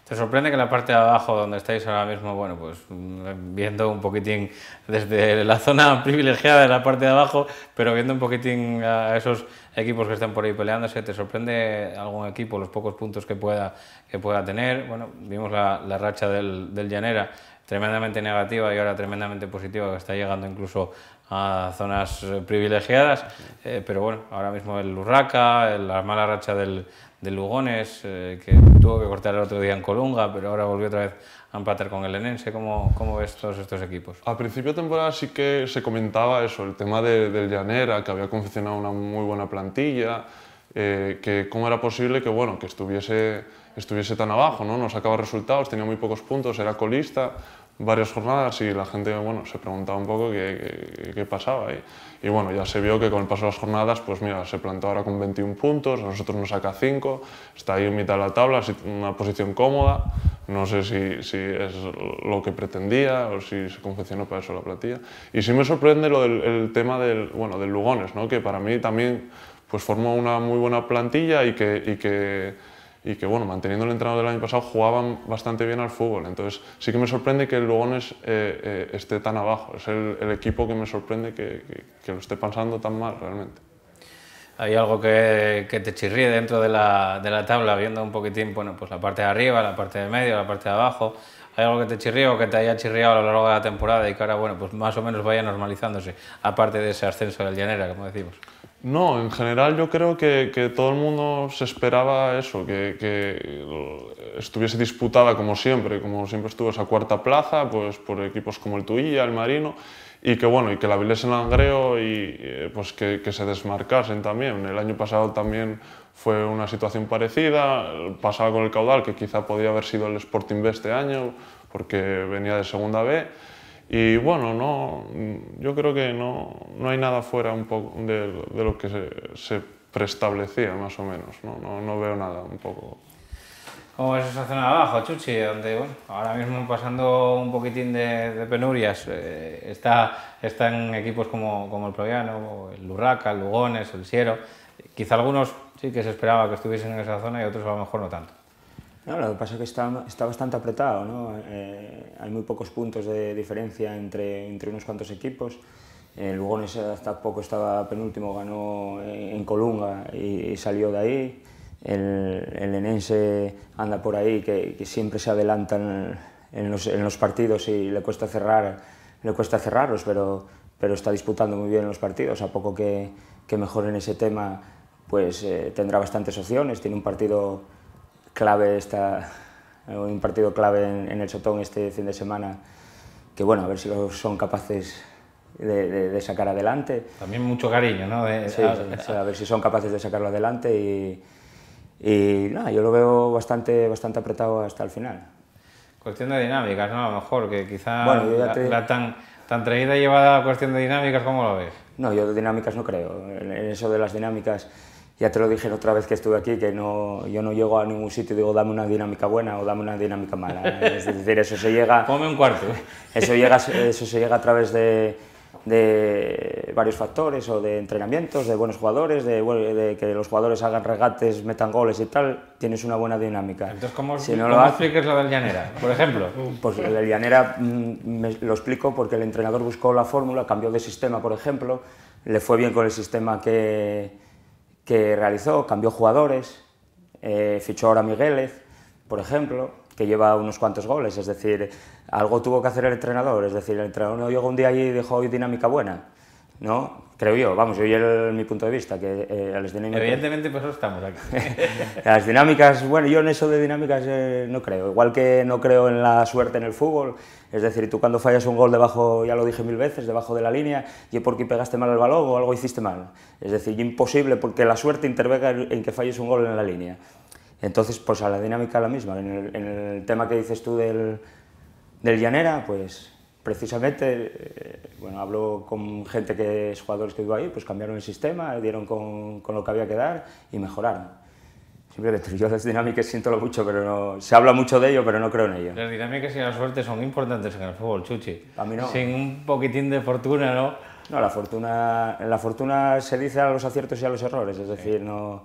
¿Te sorprende que la parte de abajo donde estáis ahora mismo, bueno, pues viendo un poquitín desde la zona privilegiada de la parte de abajo, pero viendo un poquitín a esos equipos que están por ahí peleándose, ¿te sorprende algún equipo los pocos puntos que pueda, que pueda tener? Bueno, vimos la, racha del, del Llanera tremendamente negativa y ahora tremendamente positiva, que está llegando incluso a zonas eh, privilegiadas. Eh, pero bueno, ahora mismo el Urraca, la mala racha del, Lugones, eh, que tuvo que cortar el otro día en Colunga, pero ahora volvió otra vez a empatar con el Enense. ¿Cómo, cómo ves todos estos equipos? Al principio de temporada sí que se comentaba eso, el tema del Llanera, que había confeccionado una muy buena plantilla, que cómo era posible que, bueno, que estuviese estuviese tan abajo, ¿no? no sacaba resultados, tenía muy pocos puntos, era colista, varias jornadas y la gente bueno, se preguntaba un poco qué, pasaba. Y, y, bueno, ya se vio que con el paso de las jornadas, pues mira, se plantó ahora con 21 puntos, a nosotros nos saca 5, está ahí en mitad de la tabla, una posición cómoda, no sé si, es lo que pretendía o si se confeccionó para eso la plantilla. Y sí me sorprende lo del el tema del, bueno, del Lugones, ¿no? que para mí también pues formó una muy buena plantilla Y que y que, bueno, manteniendo el entrenador del año pasado, jugaban bastante bien al fútbol. Entonces, sí que me sorprende que el Lugones eh, eh, esté tan abajo. Es el, equipo que me sorprende que, lo esté pasando tan mal realmente. Hay algo que, te chirríe dentro de la, tabla, viendo un poquitín, bueno, pues la parte de arriba, la parte de medio, la parte de abajo. ¿Hay algo que te chirríe o que te haya chirriado a lo largo de la temporada y que ahora, bueno, pues más o menos vaya normalizándose, aparte de ese ascenso del Llanera, como decimos? No, en general yo creo que, todo el mundo se esperaba eso, que, estuviese disputada como siempre, como siempre estuvo esa cuarta plaza, pues por equipos como el Tuilla, el Marino, y que bueno, y que la Vilés en Langreo y eh, pues que, que, se desmarcasen también. El año pasado también fue una situación parecida, pasaba con el Caudal, que quizá podía haber sido el Sporting B este año, porque venía de segunda B, y bueno, no, yo creo que no, hay nada fuera un poco de, lo que se, preestablecía, más o menos. ¿no? veo nada un poco. ¿Cómo es esa zona de abajo, Chuchi? Donde, ahora mismo pasando un poquitín de, penurias, eh, está, están equipos como, el Proviano, el Lurraca, el Lugones, el Siero. Quizá algunos sí que se esperaba que estuviesen en esa zona y otros a lo mejor no tanto. No, lo que pasa es que está, está bastante apretado, ¿no? Eh, hay muy pocos puntos de diferencia entre, entre unos cuantos equipos. Eh, el Lugones hasta poco estaba penúltimo, ganó eh, en Colunga y, salió de ahí. El, el, Enense anda por ahí, que, siempre se adelantan en los, en los, partidos y le cuesta, cerrar, le cuesta cerrarlos, pero, pero está disputando muy bien los partidos. A poco que, que ese tema, pues tendrá bastantes opciones. Tiene un partido clave está un partido clave en, el Sotón este fin de semana, que bueno, a ver si son capaces de, sacar adelante. También mucho cariño, ¿no? sí, a, ver si son capaces de sacarlo adelante y, nada, yo lo veo bastante, bastante apretado hasta el final. Cuestión de dinámicas, ¿no? A lo mejor, que quizá la, tan, tan traída y llevada cuestión de dinámicas, ¿cómo lo ves? No, yo de dinámicas no creo. En eso de las dinámicas ya te lo dije otra vez que estuve aquí, que no, yo no llego a ningún sitio y digo, dame una dinámica buena o dame una dinámica mala. Es decir, eso se llega... Come <laughs> un cuarto. Eso, llega, eso se llega a través de, de varios factores o de entrenamientos, de buenos jugadores, de, que los jugadores hagan regates, metan goles y tal, tienes una buena dinámica. Entonces, ¿cómo, si no lo explicas la del Llanera, por ejemplo? Pues la del Llanera mm, me, lo explico porque el entrenador buscó la fórmula, cambió de sistema, por ejemplo, le fue bien con el sistema que que realizó, cambió jugadores, eh, fichó ahora a por ejemplo, que lleva unos cuantos goles, es decir, algo tuvo que hacer el entrenador, es decir, el entrenador no llegó un día y dejó hoy dinámica buena, ¿no? Creo yo, vamos, yo y el, mi punto de vista, que eh, a Evidentemente, pues estamos aquí. <laughs> las dinámicas, bueno, yo en eso de dinámicas eh, no creo, igual que no creo en la suerte en el fútbol, es decir, tú cuando fallas un gol debajo, ya lo dije mil veces, debajo de la línea, y porque pegaste mal el balón o algo hiciste mal, es decir, imposible porque la suerte intervenga en que falles un gol en la línea. Entonces, pues a la dinámica la misma, en el, en el tema que dices tú del, del Llanera, pues precisamente, eh, bueno, hablo con gente que es jugadores que ahí, pues cambiaron el sistema, dieron con, lo que había que dar y mejoraron. <laughs> yo las dinámicas siento lo mucho, pero no, se habla mucho de ello, pero no creo en ello. Las dinámicas y la suerte son importantes en el fútbol, Chuchi. A mí no. Sin un poquitín de fortuna, ¿no? No, la fortuna, la fortuna se dice a los aciertos y a los errores, es decir, no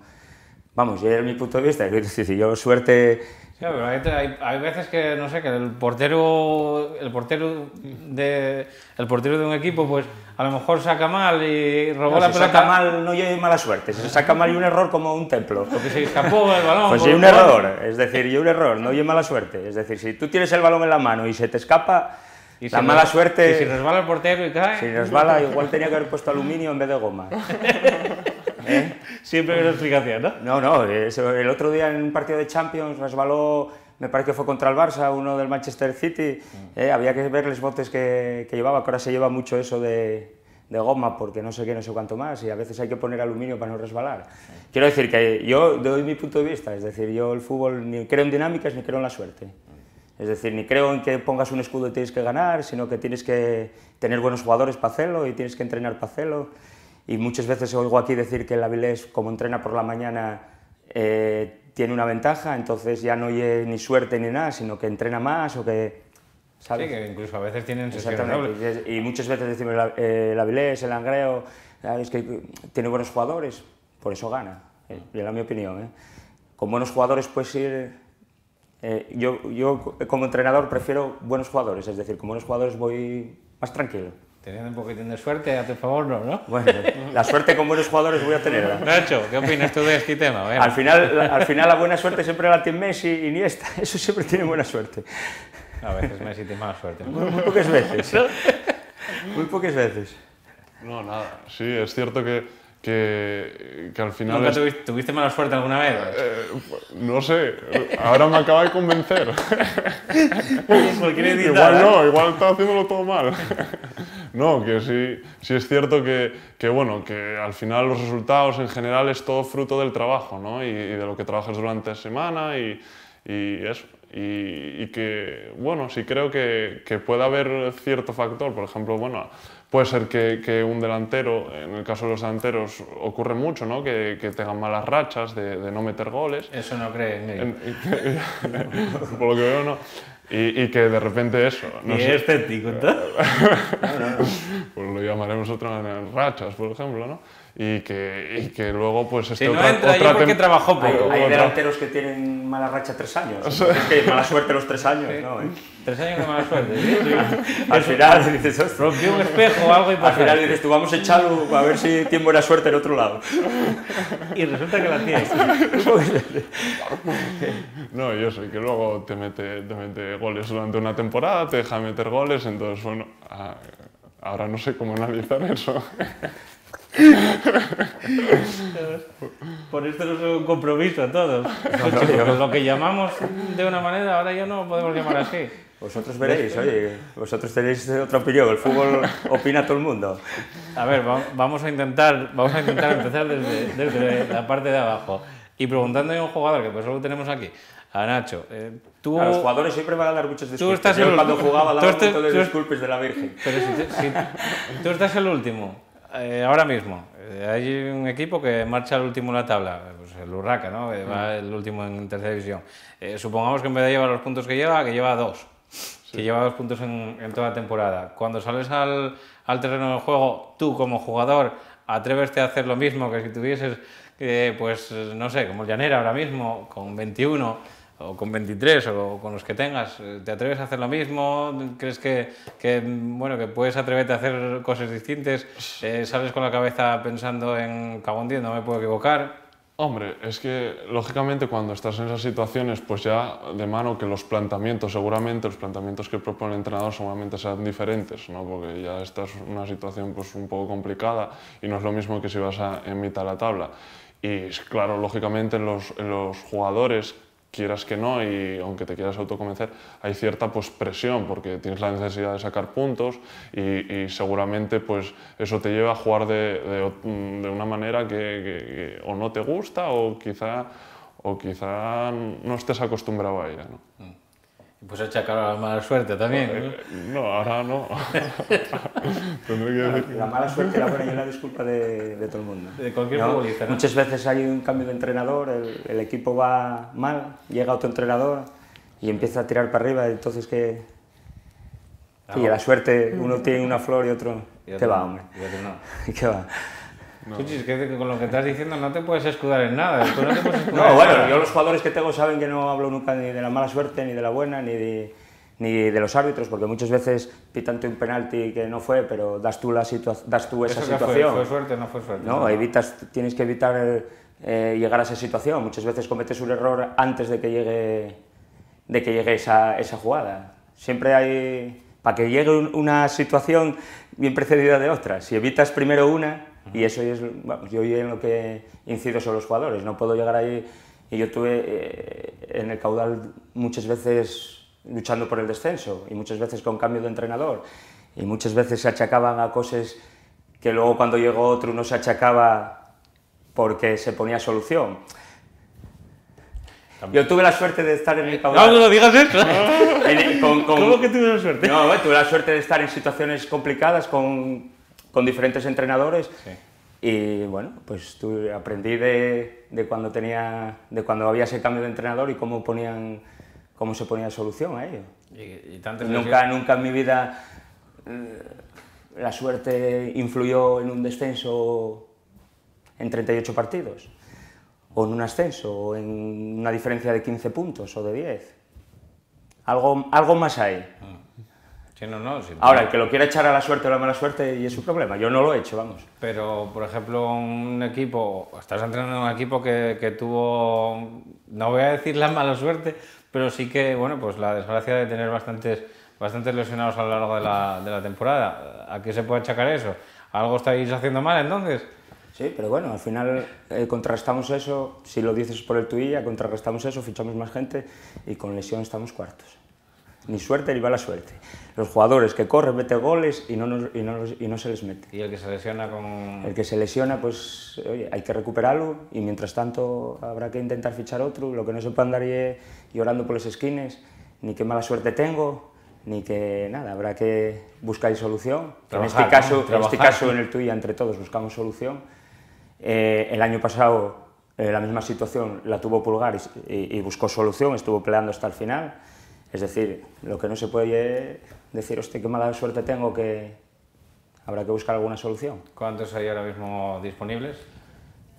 Vamos, yo, desde mi punto de vista, que <laughs> si, si yo suerte hay, veces que, no sé, que el portero, el, portero de, el portero de un equipo, pues a lo mejor saca mal y robó la si pelota. saca mal, no hay mala suerte. Si se saca mal y un error como un templo. Porque se escapó el balón. Pues hay un error, es decir, y un error, no hay mala suerte. Es decir, si tú tienes el balón en la mano y se te escapa, y la mala suerte... Y si resbala el portero y cae... Si resbala, igual tenía que haber puesto aluminio en vez de goma. <laughs> ¿Eh? Siempre hay una explicación, ¿no? No, no. El otro día en un partido de Champions resbaló, me parece que fue contra el Barça, uno del Manchester City. Mm. ¿eh? Había que ver los botes que, llevaba, que ahora se lleva mucho eso de, de goma porque no sé qué, no sé cuánto más, y a veces hay que poner aluminio para no resbalar. Quiero decir que yo doy mi punto de vista, es decir, yo el fútbol ni creo en dinámicas ni creo en la suerte. Mm. Es decir, ni creo en que pongas un escudo y tienes que ganar, sino que tienes que tener buenos jugadores para hacerlo y tienes que entrenar para hacerlo y muchas veces oigo aquí decir que el Avilés, como entrena por la mañana, eh, tiene una ventaja, entonces ya no hay ni suerte ni nada, sino que entrena más o que... ¿sabes? Sí, que incluso a veces tienen sesiones y, muchas veces decimos el, el Avilés, el Angreo, ah, que tiene buenos jugadores, por eso gana, eh, era mi opinión. ¿eh? Con buenos jugadores puedes ir... yo, yo como entrenador prefiero buenos jugadores, es decir, con buenos jugadores voy más tranquilo teniendo un poquitín de suerte, a tu favor no, ¿no? Bueno, la suerte con buenos jugadores voy a tener. Nacho, ¿qué opinas tú de este tema? Al, final, al final la buena suerte siempre la tiene Messi y Iniesta, <laughs> eso siempre tiene buena suerte. A veces Messi tiene mala suerte. muy, pocas veces. Muy pocas veces. No, nada. Sí, es cierto que que, al final... ¿Nunca tuviste, mala suerte alguna vez? Eh, no sé, ahora me acaba de convencer. <laughs> igual no, igual está haciéndolo todo mal. <laughs> No, que sí, es cierto que, bueno, que al final los resultados en general es todo fruto del trabajo, ¿no? Y, de lo que trabajas durante la semana y, y eso. Y, que, bueno, sí creo que, que puede haber cierto factor, por ejemplo, bueno Puede ser que, un delantero, en el caso de los delanteros, ocurre mucho, ¿no? Que, tengan malas rachas de, no meter goles. Eso no cree <laughs> Por lo que veo, no. Y, que de repente eso. No ¿Y sé, estético, <laughs> pues lo llamaremos otra manera, rachas, por ejemplo, ¿no? y que, que luego pues este si no otra, entra porque trabajó poco. Hay, delanteros que tienen mala racha tres años. es que mala suerte los tres años, ¿no? Tres eh. años de mala suerte. <laughs> Al final dices, rompió un espejo o algo y Al final dices, tú vamos a echarlo a ver si tiene buena suerte en otro lado. y resulta que la tienes. <laughs> no, yo sé que luego te mete, te mete goles durante una temporada, te deja meter goles, entonces bueno, ah, ahora no sé cómo analizar eso. <laughs> Por esto no soy un compromiso a todos. <laughs> lo que llamamos de una manera, ahora ya no podemos llamar así. Vosotros veréis, oye, vosotros tenéis otra opinión, el fútbol opina a todo el mundo. A ver, vamos a intentar, vamos a intentar empezar desde, la parte de abajo. Y preguntando a un jugador, que por eso lo tenemos aquí, a Nacho. Eh, tú, a los jugadores siempre van a dar muchos disculpas. Yo cuando jugaba daba de la Virgen. Pero si, tú estás el último. Eh, ahora mismo, eh, hay un equipo que marcha al último en la tabla, pues el Urraca, ¿no? va el último en tercera división. Eh, supongamos que en vez de llevar los puntos que lleva, que lleva dos, que lleva dos puntos en, toda la temporada. Cuando sales al, al, terreno del juego, tú como jugador, atrévete a hacer lo mismo que si tuvieses, pues no sé, como el Llanera ahora mismo, con 21 o con 23 o con los que tengas, eh, ¿te atreves a hacer lo mismo? ¿Crees que, que bueno, que puedes atreverte a hacer cosas distintas? Eh, ¿Sales con la cabeza pensando en cagón 10, no me puedo equivocar? Hombre, es que lógicamente cuando estás en esas situaciones, pues ya de mano que los planteamientos, seguramente los planteamientos que propone el entrenador seguramente sean diferentes, ¿no? porque ya estás en una situación pues un poco complicada y no es lo mismo que si vas a, en mitad de la tabla. Y claro, lógicamente en los, en los jugadores quieras que no, y aunque te quieras autoconvencer, hay cierta pues, presión porque tienes la necesidad de sacar puntos y, seguramente pues, eso te lleva a jugar de, mm, una manera que, o no te gusta o quizá, o quizá no estés acostumbrado a ella. Mm. Pues achacar a la mala suerte también. No, eh, ahora no. <laughs> la, mala suerte, la buena y la disculpa de, todo el mundo. De cualquier futbolista. Muchas veces hay un cambio de entrenador, el, equipo va mal, llega otro entrenador y empieza a tirar para arriba, entonces que... y ah, la suerte, uno tiene una flor y otro... Y va, hombre? Y otro no. <laughs> ¿Qué va? Es que con lo que estás diciendo no te puedes escudar en nada. no, te puedes <laughs> no, bueno, yo los jugadores que tengo saben que no hablo nunca ni de la mala suerte, ni de la buena, ni de, ni de los árbitros, porque muchas veces pitante un penalti que no fue, pero das tú, la das tú esa situación. Fue, suerte, no fue suerte. No, Evitas, tienes que evitar eh, llegar a esa situación. Muchas veces cometes un error antes de que llegue, de que llegue esa, esa jugada. Siempre hay... Para que llegue una situación bien precedida de otra. Si evitas primero una, y eso es, yo en lo que incido son los jugadores. No puedo llegar ahí y yo tuve eh, en el caudal muchas veces luchando por el descenso y muchas veces con cambio de entrenador y muchas veces se achacaban a cosas que luego cuando llegó otro no se achacaba porque se ponía solución. Yo tuve la suerte de estar en el caudal. No, no lo digas eso. <laughs> ¿Cómo que tuve la suerte? No, eh, tuve la suerte de estar en situaciones complicadas con con diferentes entrenadores. Sí. Y bueno, pues tú, aprendí de, de, cuando tenía, de cuando había ese cambio de entrenador y cómo, ponían, cómo se ponía solución a ello. ¿Y, y tanto nunca, nunca en mi vida eh, la suerte influyó en un descenso en 38 partidos, o en un ascenso, o en una diferencia de 15 puntos o de 10. Algo, algo más hay no, Ahora, el que lo quiera echar a la suerte o a la mala suerte, y es su problema. Yo no lo he hecho, vamos. Pero, por ejemplo, un equipo, estás entrenando un equipo que, tuvo, no voy a decir la mala suerte, pero sí que, bueno, pues la desgracia de tener bastantes, bastantes lesionados a lo largo de la, temporada. ¿A qué se puede achacar eso? ¿Algo estáis haciendo mal entonces? Sí, pero bueno, al final eh, contrarrestamos eso, si lo dices por el tuya contrarrestamos eso, fichamos más gente y con lesión estamos cuartos ni suerte ni la suerte. Los jugadores que corren, meten goles y no, se les mete. ¿Y el que se lesiona con...? El que se lesiona, pues oye, hay que recuperarlo y mientras tanto habrá que intentar fichar otro. Lo que no se puede andar llorando por las esquines, ni qué mala suerte tengo, ni que nada, habrá que buscar solución. en, este, este caso, en el tuyo, entre todos, buscamos solución. Eh, el año pasado eh, la misma situación la tuvo Pulgar y buscó solución, estuvo peleando hasta el final es decir, lo que no se puede decir, hostia, qué mala suerte tengo que habrá que buscar alguna solución. ¿Cuántos hay ahora mismo disponibles?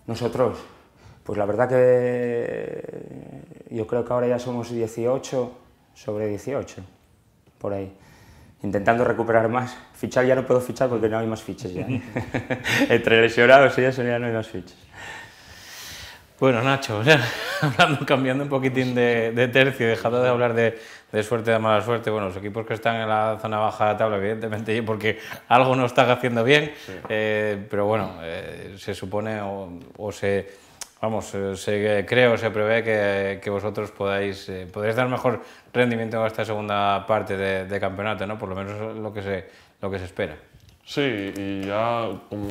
Nosotros, pues la verdad que yo creo que ahora ya somos 18 sobre 18, por ahí. Intentando recuperar más. Fichar ya no puedo fichar porque no hay más fichas ya. ¿eh? <laughs> Entre lesionados y eso ya no hay más fichas. Bueno, Nacho, <laughs> hablando, cambiando un poquitín de, de tercio, dejando de hablar de, de suerte de mala suerte. Bueno, los equipos que están en la zona baja de la tabla, evidentemente, <laughs> porque algo no está haciendo bien, eh, pero bueno, eh, se supone o, se, vamos, eh, se cree o se prevé que, vosotros podáis, dar mejor rendimiento a esta segunda parte de, campeonato, ¿no? Por lo menos lo que se, lo que se espera. Sí, y ya como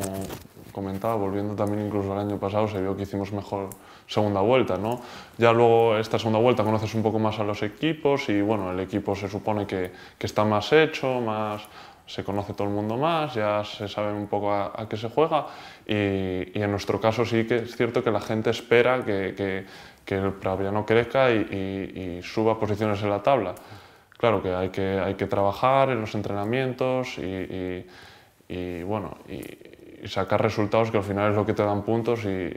comentaba, volviendo también incluso al año pasado, se vio que hicimos mejor segunda vuelta. ¿no? Ya luego esta segunda vuelta conoces un poco más a los equipos y bueno, el equipo se supone que, que está más hecho, más, se conoce todo el mundo más, ya se sabe un poco a, qué se juega y, en nuestro caso sí que es cierto que la gente espera que, que, que el Praviano crezca y, y, suba posiciones en la tabla. Claro que hay que, hay que trabajar en los entrenamientos y, bueno, sacar resultados que al final es lo que te dan puntos y,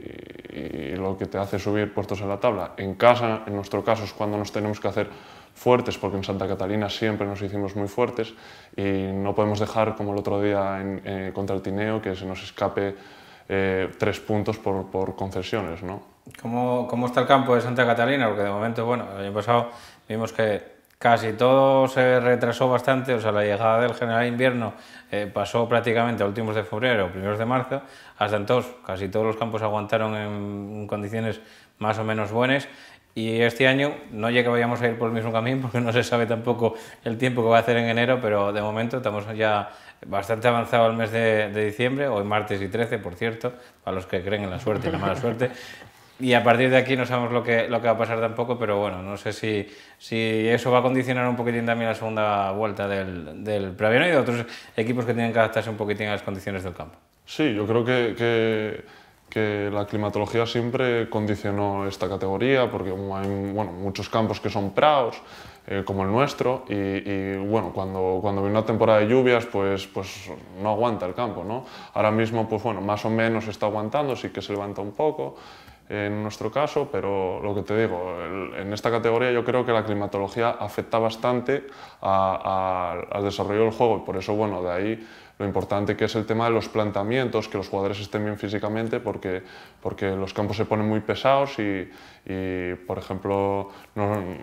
lo que te hace subir puestos en la tabla. En casa, en nuestro caso, es cuando nos tenemos que hacer fuertes, porque en Santa Catalina siempre nos hicimos muy fuertes y no podemos dejar, como el otro día en, eh, contra el Tineo, que se nos escape eh, tres puntos por, por concesiones. ¿no? ¿Cómo, ¿Cómo, está el campo de Santa Catalina? Porque de momento, bueno, el año pasado vimos que casi todo se retrasó bastante, o sea, la llegada del general invierno eh, pasó prácticamente a últimos de febrero, primeros de marzo, hasta entonces casi todos los campos aguantaron en condiciones más o menos buenas y este año no ya que vayamos a ir por el mismo camino porque no se sabe tampoco el tiempo que va a hacer en enero, pero de momento estamos ya bastante avanzado al mes de, de diciembre, hoy martes y 13, por cierto, para los que creen en la suerte y la mala suerte, y a partir de aquí no sabemos lo que, lo que va a pasar tampoco, pero bueno, no sé si, si eso va a condicionar un poquitín también la segunda vuelta del, del Praviano y de otros equipos que tienen que adaptarse un poquitín a las condiciones del campo. Sí, yo creo que, que, que la climatología siempre condicionó esta categoría, porque hay bueno, muchos campos que son praos, eh, como el nuestro, y, y, bueno, cuando, cuando viene una temporada de lluvias, pues, pues no aguanta el campo, ¿no? Ahora mismo, pues bueno, más o menos está aguantando, sí que se levanta un poco, en nuestro caso, pero lo que te digo, en esta categoría yo creo que la climatología afecta bastante al desarrollo del juego por eso, bueno, de ahí lo importante que es el tema de los planteamientos, que los jugadores estén bien físicamente porque, porque los campos se ponen muy pesados y, y por ejemplo,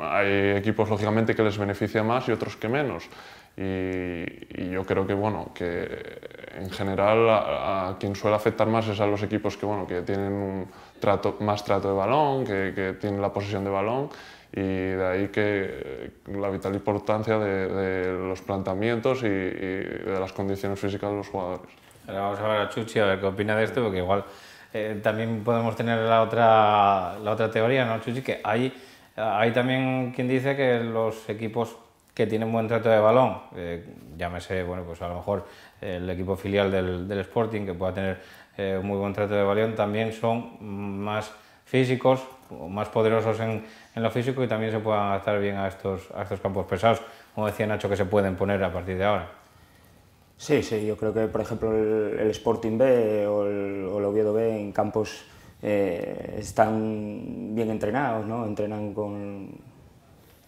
hay equipos lógicamente que les beneficia más y otros que menos. Y, yo creo que, bueno, que en general a, a quien suele afectar más es a los equipos que, bueno, que tienen un trato, más trato de balón, que, tiene la posesión de balón y de ahí que eh, la vital importancia de, los planteamientos y, de las condiciones físicas de los jugadores. Ahora vamos a ver a Chuchi a ver qué opina de esto, porque igual eh, también podemos tener la otra, la otra teoría, ¿no, Chuchi? Que hay, hay también quien dice que los equipos que tienen buen trato de balón, eh, llámese, bueno, pues a lo mejor el equipo filial del Sporting, que pueda tener eh, muy buen trato de Valión, también son más físicos, más poderosos en, en, lo físico y también se puedan adaptar bien a estos, a estos campos pesados, como decía Nacho, que se pueden poner a partir de ahora. Sí, sí, yo creo que por ejemplo el, Sporting B o el, Oviedo B en campos eh, están bien entrenados, ¿no? entrenan con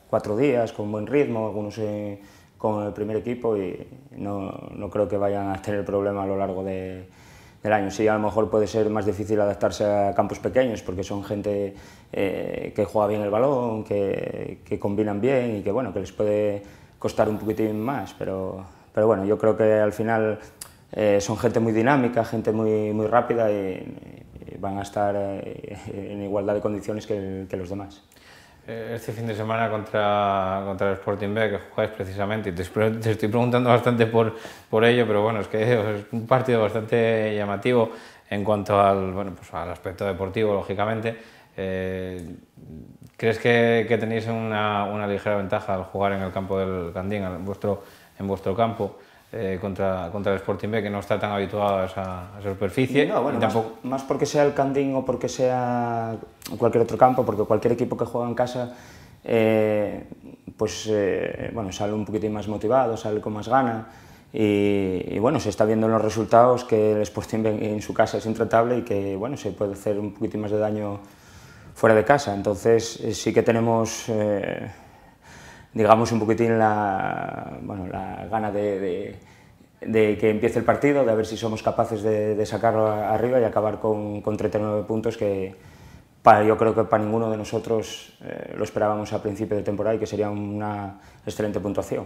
cuatro días, con buen ritmo, algunos eh, con el primer equipo y no, no creo que vayan a tener problema a lo largo de, del año. Sí, a lo mejor puede ser más difícil adaptarse a campos pequeños porque son gente eh, que juega bien el balón, que, combinan bien y que, bueno, que les puede costar un poquitín más, pero, bueno, yo creo que al final eh, son gente muy dinámica, gente muy, rápida y, van a estar eh, en igualdad de condiciones que los demás. Eh, este fin de semana contra, el Sporting B que jugáis precisamente, y te, estoy preguntando <laughs> bastante por, ello, pero bueno, es que <laughs> es un partido bastante llamativo en cuanto al, pues aspecto deportivo, lógicamente. Eh, ¿Crees que, tenéis una, ligera ventaja al jugar en el campo del Candín, en vuestro campo? Eh, contra, contra el Sporting B, que no está tan habituado a esa, a superficie. No, bueno, más, porque sea el Candín o porque sea cualquier otro campo, porque cualquier equipo que juega en casa, eh, pues eh, bueno, sale un poquito más motivado, sale con más gana Y, bueno, se está viendo en los resultados que el Sporting B en su casa es intratable y que bueno, se puede hacer un poquito más de daño fuera de casa. Entonces sí que tenemos digamos, un poquitín la, bueno, la gana de, que empiece el partido, de ver si somos capaces de, sacarlo arriba y acabar con, con 39 puntos que yo creo que para ninguno de nosotros eh, lo esperábamos a principio de temporada y que sería una excelente puntuación.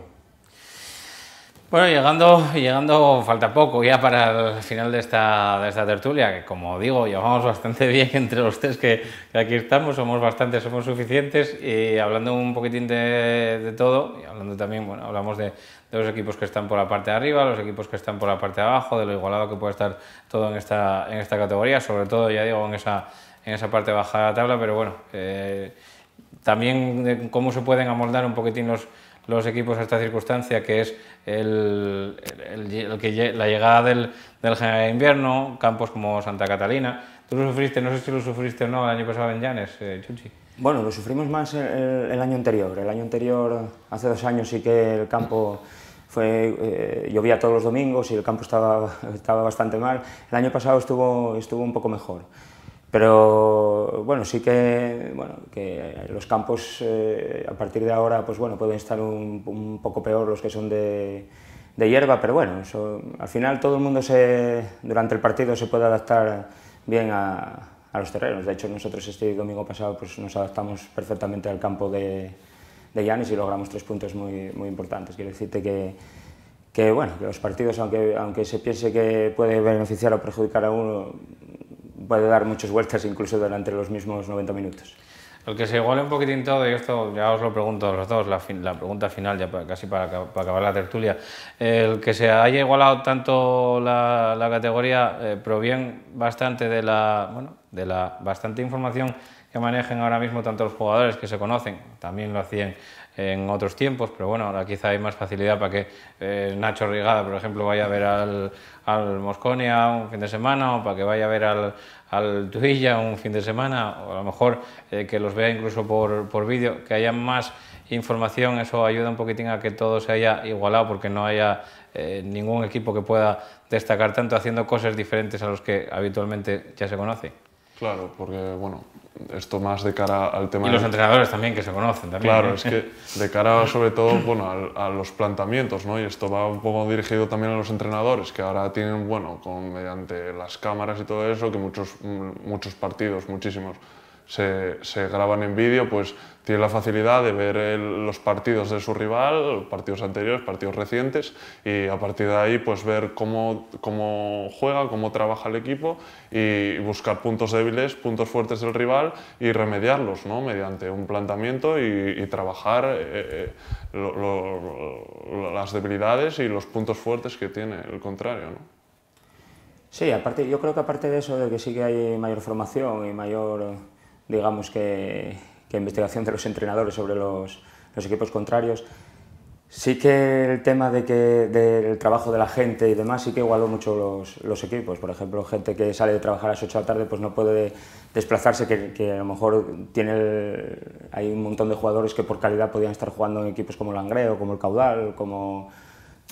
Bueno, llegando, llegando, falta poco ya para el final de esta, de esta tertulia, que como digo, llevamos bastante <laughs> bien entre los tres que, aquí estamos, somos bastante, somos suficientes, y hablando un poquitín de, todo, hablando también, bueno, hablamos de, los equipos que están por la parte de arriba, los equipos que están por la parte de abajo, de lo igualado que puede estar todo en esta, en esta categoría, sobre todo, ya digo, en esa, en esa parte baja de la tabla, pero bueno, eh, también de cómo se pueden amoldar un poquitín los los equipos a esta circunstancia, que es la llegada del, general de invierno, campos como Santa Catalina. Tú lo sufriste, no sé si lo sufriste o no el año pasado en Llanes, eh, Chuchi. Bueno, lo sufrimos más el, año anterior. El año anterior, hace dos años, sí que el campo fue, eh, llovía todos los domingos y el campo estaba, <laughs> estaba bastante mal. El año pasado estuvo, estuvo un poco mejor. Pero bueno, sí que, bueno, que los campos eh, a partir de ahora pues bueno, pueden estar un, poco peor los que son de, hierba, pero bueno, eso, al final todo el mundo se, durante el partido se puede adaptar bien a, los terrenos. De hecho, nosotros este domingo pasado pues, nos adaptamos perfectamente al campo de, de y logramos tres puntos muy, muy importantes. Quiero decirte que, que, bueno, que los partidos, aunque, aunque se piense que puede beneficiar o perjudicar a uno, puede dar muchas vueltas incluso durante los mismos 90 minutos. el que se iguale un poquitín todo, y esto ya os lo pregunto a los dos, la, pregunta final, ya casi para, para, acabar la tertulia, el que se haya igualado tanto la, categoría eh, proviene bastante de la, bueno, de la bastante información que manejen ahora mismo tanto los jugadores que se conocen, también lo hacían en otros tiempos, pero bueno, ahora quizá hay más facilidad para que eh, Nacho Rigada, por ejemplo, vaya a ver al, al Mosconia un fin de semana o para que vaya a ver al, al Tuilla un fin de semana o a lo mejor eh, que los vea incluso por, por vídeo, que haya más información, eso ayuda un poquitín a que todo se haya igualado porque no haya eh, ningún equipo que pueda destacar tanto haciendo cosas diferentes a los que habitualmente ya se conoce. Claro, porque bueno, esto más de cara al tema... Y los entrenadores también, que se conocen también. Claro, ¿eh? es que de cara <laughs> sobre todo a, los planteamientos, ¿no? Y esto va un poco dirigido también a los entrenadores, que ahora tienen, bueno, con, mediante las cámaras y todo eso, que muchos, mm, muchos partidos, muchísimos, se, graban en vídeo, pues tiene la facilidad de ver los partidos de su rival, partidos anteriores, partidos recientes, y a partir de ahí pues ver cómo, cómo juega, cómo trabaja el equipo y buscar puntos débiles, puntos fuertes del rival y remediarlos ¿no? mediante un planteamiento y, trabajar eh, eh, las debilidades y los puntos fuertes que tiene el contrario. ¿no? Sí, aparte, yo creo que aparte de eso, de que sí que hay mayor formación y mayor digamos que, que investigación de los entrenadores sobre los, los, equipos contrarios. Sí que el tema de que, del trabajo de la gente y demás sí que igualó mucho los, los equipos. Por ejemplo, gente que sale de trabajar a las 8 de la tarde pues no puede desplazarse, que, a lo mejor tiene hay un montón de jugadores que por calidad podían estar jugando en equipos como el Langreo, como el Caudal, como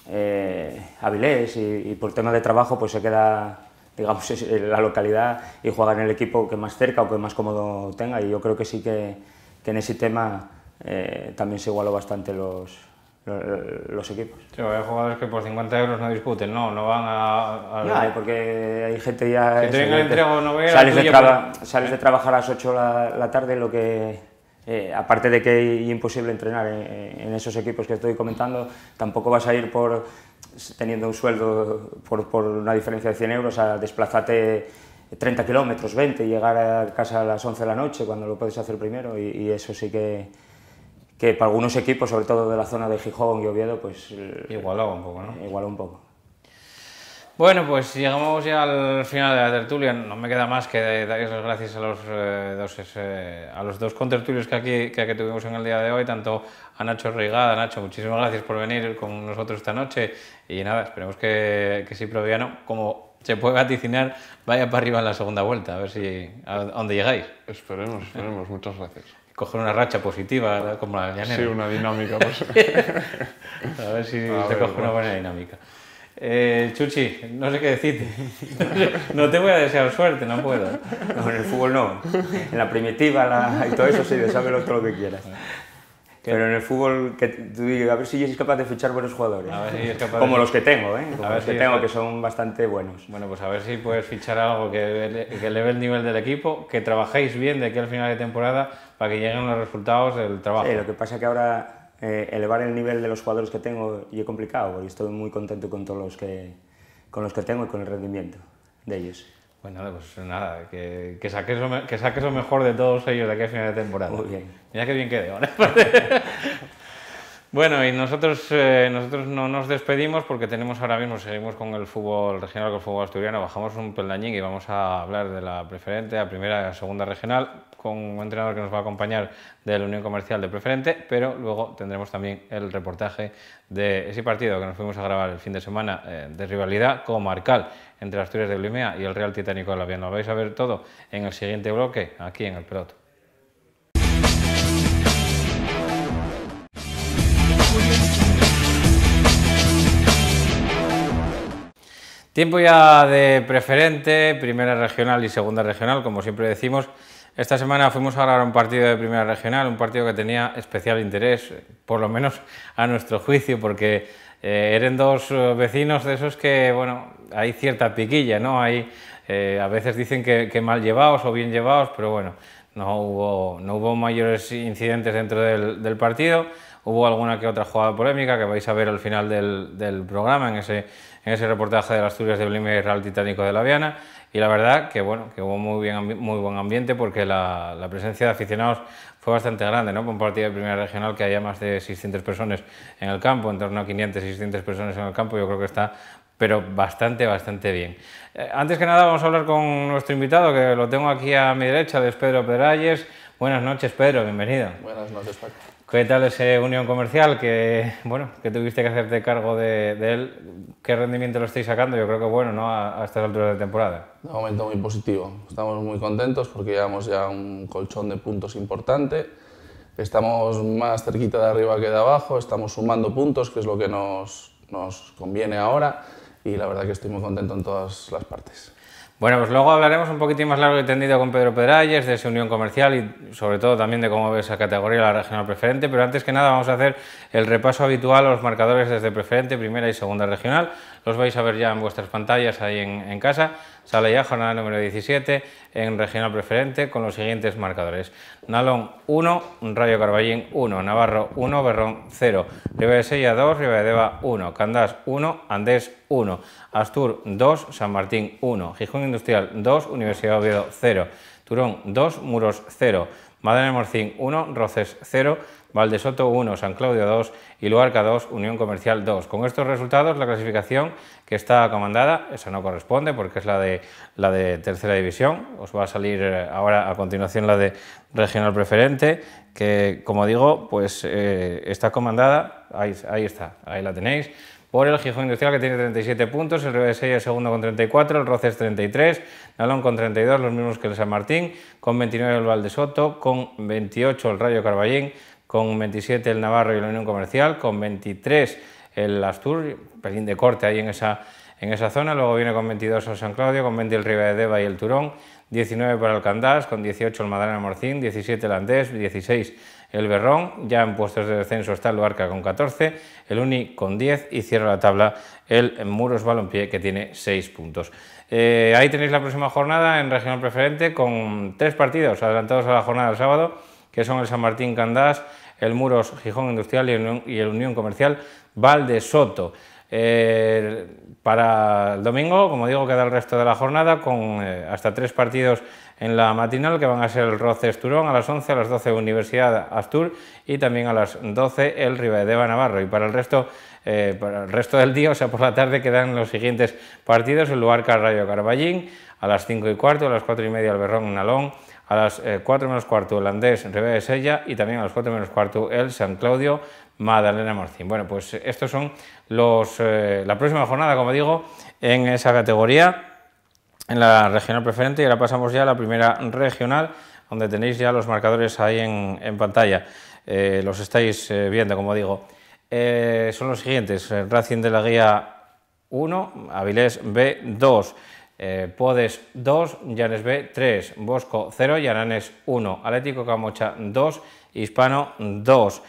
eh, Avilés y, y por tema de trabajo pues se queda digamos, eh, la localidad y jugar en el equipo que más cerca o que más cómodo tenga. Y yo creo que sí que, en ese tema eh, también se igualó bastante los, los, equipos. hay jugadores que por 50 euros no discuten, no, no van a... porque hay gente ya... Que te el entrego, no pues, ¿eh? sales, de trabajar a las 8 de la, tarde, lo que... aparte de que es imposible entrenar en, en, esos equipos que estoy comentando, tampoco vas a ir por teniendo un sueldo por, una diferencia de 100 euros a desplazarte 30 kilómetros, 20 y llegar a casa a las 11 de la noche cuando lo puedes hacer primero y, eso sí que, para algunos equipos, sobre todo de la zona de Gijón y Oviedo, pues... un poco, ¿no? Igualó un poco. Bueno, pues llegamos ya al final de la tertulia. No me queda más que darles las gracias a los, eh, dos, eh, a los dos contertulios que aquí que, tuvimos en el día de hoy, tanto a Nacho Rigada. Nacho, muchísimas gracias por venir con nosotros esta noche. Y nada, esperemos que, que Proviano, como se puede vaticinar, vaya para arriba en la segunda vuelta, a ver si a, dónde llegáis. Esperemos, esperemos. Muchas gracias coger una racha positiva como la llanera. Sí, una dinámica. <laughs> Pues. a ver si se coge una buena dinámica. Eh, Chuchi, no sé qué decirte. <laughs> No te voy a desear suerte, no puedo. No, en el fútbol no. En la primitiva la... y todo eso sí, desábelo todo lo que quieras. Pero en el fútbol, que tú digas, a ver si es capaz de fichar buenos jugadores. Como los que tengo, ¿eh? los que tengo, que son bastante buenos. Bueno, pues a ver si puedes fichar algo que, que eleve el nivel del equipo, que trabajéis bien de aquí al final de temporada para que lleguen los resultados del trabajo. lo que pasa que ahora eh, elevar el nivel de los jugadores que tengo y he complicado, y estoy muy contento con todos los que, con los que tengo y con el rendimiento de ellos. bueno pues nada, que, que, saques, lo, que saques lo mejor de todos ellos de aquí a final de temporada. Muy bien. Mira que bien quede <laughs> Bueno, y nosotros, eh, nosotros no nos despedimos porque tenemos ahora mismo, seguimos con el fútbol regional, con el fútbol asturiano, bajamos un peldañín y vamos a hablar de la preferente, la primera y la segunda regional con un entrenador que nos va a acompañar de la Unión Comercial de Preferente, pero luego tendremos también el reportaje de ese partido que nos fuimos a grabar el fin de semana eh, de rivalidad comarcal entre Asturias de Blimea y el Real Titánico de la Viana. Lo vais a ver todo en el siguiente bloque, aquí en el peloto. Tiempo ya de preferente, primera regional y segunda regional, como siempre decimos, esta semana fuimos a grabar un partido de Primera Regional, un partido que tenía especial interés, por lo menos a nuestro juicio, porque eh, eran dos eh, vecinos de esos que, bueno, hay cierta piquilla, ¿no? Hay, eh, a veces dicen que, mal llevados o bien llevados, pero bueno, no hubo, no hubo mayores incidentes dentro del, partido hubo alguna que otra jugada polémica que vais a ver al final del, programa en ese, en ese reportaje de las Asturias de Blimer real Titánico de la Viana y la verdad que bueno, que hubo muy, bien, muy buen ambiente porque la, presencia de aficionados fue bastante grande, ¿no? Por un partido de primera regional que haya más de 600 personas en el campo, en torno a 500, 600 personas en el campo, yo creo que está pero bastante, bastante bien. Eh, antes que nada vamos a hablar con nuestro invitado, que lo tengo aquí a mi derecha, es Pedro Peralles. Buenas noches, Pedro, bienvenido. Buenas noches, Paco. ¿Qué tal ese unión comercial que, bueno, que tuviste que hacerte cargo de, él? ¿Qué rendimiento lo estáis sacando? Yo creo que bueno, ¿no? A, estas alturas de temporada. Un momento muy positivo. Estamos muy contentos porque llevamos ya un colchón de puntos importante. Estamos más cerquita de arriba que de abajo. Estamos sumando puntos, que es lo que nos, nos conviene ahora. Y la verdad que estoy muy contento en todas las partes. Bueno, pues luego hablaremos un poquito más largo y tendido con Pedro Pedralles de su unión comercial y sobre todo también de cómo ve esa categoría la regional preferente, pero antes que nada vamos a hacer el repaso habitual a los marcadores desde preferente, primera y segunda regional. Los vais a ver ya en vuestras pantallas ahí en casa sale ya jornada número 17 en regional preferente con los siguientes marcadores. Nalón 1, Rayo Carballín 1, Navarro 1, Berrón 0, Riva de Sella 2, Riva de Deva 1, Candás 1, Andés 1, Astur 2, San Martín 1, Gijón Industrial 2, Universidad de Oviedo 0, Turón 2, Muros 0, de Morcín 1, Roces 0, Valdesoto 1, San Claudio 2 y Luarca 2, Unión Comercial 2. Con estos resultados la clasificación está comandada, esa no corresponde porque es la de, la de tercera división, os va a salir eh, ahora a continuación la de regional preferente, que como digo, pues eh, está comandada, ahí, está, ahí la tenéis, por el Gijón Industrial que tiene 37 puntos, el el segundo con 34, el Roces 33, Nalón con 32, los mismos que el San Martín, con 29 el Soto con 28 el Rayo Carballín, con 27 el Navarro y la Unión Comercial, con 23 el Astur, pelín de corte ahí en esa, en esa zona, luego viene con 22 el San Claudio, con 20 el Riva de Deva y el Turón, 19 para el Candás, con 18 el Madalena Morcín, 17 el Andés, 16 el Berrón, ya en puestos de descenso está el barca con 14, el Uni con 10 y cierra la tabla el Muros Balompié que tiene 6 puntos. Eh, ahí tenéis la próxima jornada en Regional Preferente con tres partidos adelantados a la jornada del sábado, que son el San Martín Candás, el Muros Gijón Industrial y el Unión, y el Unión Comercial Valde Soto. Eh, para el domingo, como digo, queda el resto de la jornada con eh, hasta tres partidos en la matinal que van a ser el Roces Turón a las 11, a las 12 Universidad Astur y también a las 12 el Ribadeva Navarro. Y para el resto eh, para el resto del día, o sea, por la tarde quedan los siguientes partidos, el lugar Rayo Carballín, a las 5 y cuarto, a las 4 y media el Berrón Nalón, a las cuatro menos cuarto Holandés Andés Sella y también a las 4 menos cuarto el San Claudio, Madalena Martín. Bueno, pues estos son los, eh, la próxima jornada, como digo, en esa categoría, en la regional preferente, y ahora pasamos ya a la primera regional, donde tenéis ya los marcadores ahí en, pantalla. Eh, los estáis eh, viendo, como digo. son los siguientes, Racing de la Guía 1, Avilés B 2, Podes 2, Llanes B 3, Bosco 0, Llananes 1, Atlético Camocha 2, Hispano 2.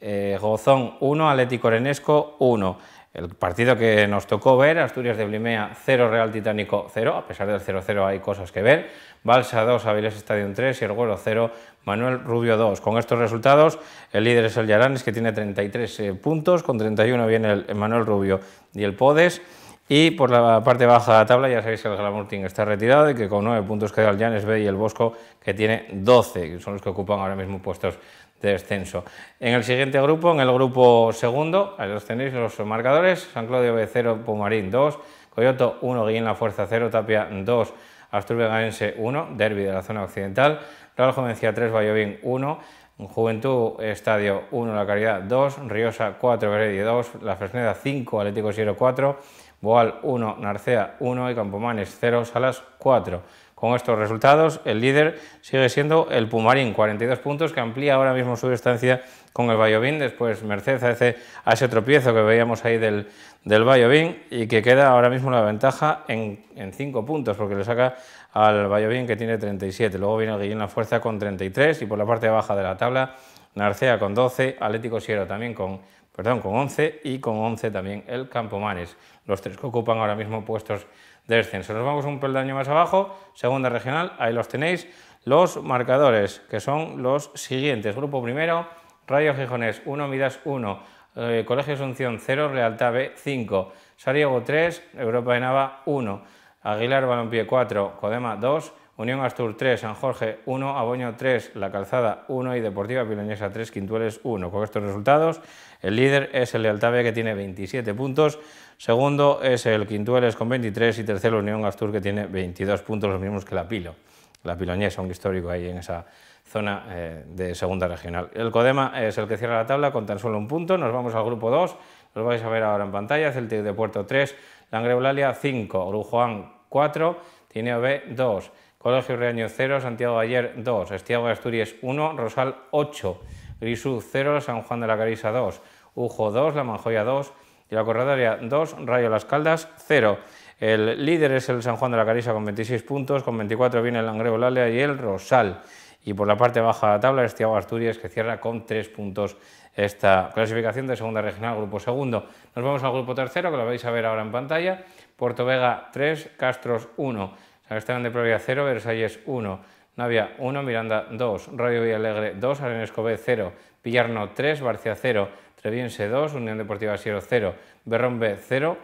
Eh, Gozón 1, Atlético Orenesco 1. El partido que nos tocó ver, Asturias de Blimea 0, Real Titánico 0, a pesar del 0-0 hay cosas que ver, Balsa 2, Avilés Stadium 3 y el vuelo 0, Manuel Rubio 2. Con estos resultados, el líder es el Yaranes, que tiene 33 eh, puntos, con 31 viene el, Manuel Rubio y el Podes. Y por la parte baja de la tabla ya sabéis que el Glamourting está retirado y que con 9 puntos queda el Llanes B y el Bosco que tiene 12, que son los que ocupan ahora mismo puestos descenso. En el siguiente grupo, en el grupo segundo, ahí los tenéis los marcadores, San Claudio B 0, Pumarín 2, Coyoto 1, Guillén La Fuerza 0, Tapia 2, Asturbegaense 1, Derby de la zona occidental, Real Jovencia 3, Vallovín 1, Juventud Estadio 1, La Caridad 2, Riosa 4, Verde 2, La Fresneda 5, Atlético 0, 4, Boal 1, Narcea 1 y Campomanes 0, Salas 4. Con estos resultados, el líder sigue siendo el Pumarín, 42 puntos, que amplía ahora mismo su distancia con el Bayobín. Después Mercedes hace a ese tropiezo que veíamos ahí del, del y que queda ahora mismo la ventaja en, cinco 5 puntos, porque le saca al Bayobín que tiene 37. Luego viene Guillén La Fuerza con 33 y por la parte baja de la tabla Narcea con 12, Atlético Sierra también con, perdón, con 11 y con 11 también el Campomanes. los tres que ocupan ahora mismo puestos de descenso. Nos vamos un peldaño más abajo, segunda regional, ahí los tenéis, los marcadores, que son los siguientes. Grupo primero, Rayo Gijones 1, Midas 1, eh, Colegio Asunción 0, Lealtad B 5, Sariego 3, Europa de Nava 1, Aguilar Balompié 4, Codema 2, Unión Astur 3, San Jorge 1, Aboño 3, La Calzada 1 y Deportiva Piloñesa 3, Quintueles 1. Con estos resultados, el líder es el Lealtave que tiene 27 puntos, Segundo es el Quintueles con 23 y tercero Unión Astur que tiene 22 puntos, los mismos que la Pilo. La es un histórico ahí en esa zona eh, de segunda regional. El Codema es el que cierra la tabla con tan solo un punto. Nos vamos al grupo 2, los vais a ver ahora en pantalla. Celtic de Puerto 3, Langreulalia 5, Orujuan 4, Tineo B 2, Colegio Reaño 0, Santiago Ayer 2, Estiago de Asturias 1, Rosal 8, Grisú 0, San Juan de la Carisa 2, Ujo 2, La Manjoya 2, y la Corredaria 2, Rayo Las Caldas 0. El líder es el San Juan de la Carisa con 26 puntos, con 24 viene el Langreo Lalea y el Rosal. Y por la parte baja de la tabla es Tiago Asturias que cierra con 3 puntos esta clasificación de segunda regional, grupo segundo. Nos vamos al grupo tercero, que lo vais a ver ahora en pantalla. Puerto Vega 3, Castros 1, San Esteban de Provia 0, Versalles 1, Navia 1, Miranda 2, Rayo Villalegre 2, B 0, Villarno 3, Barcia 0, Treviense 2, Unión Deportiva Siero 0, Berrón B 0,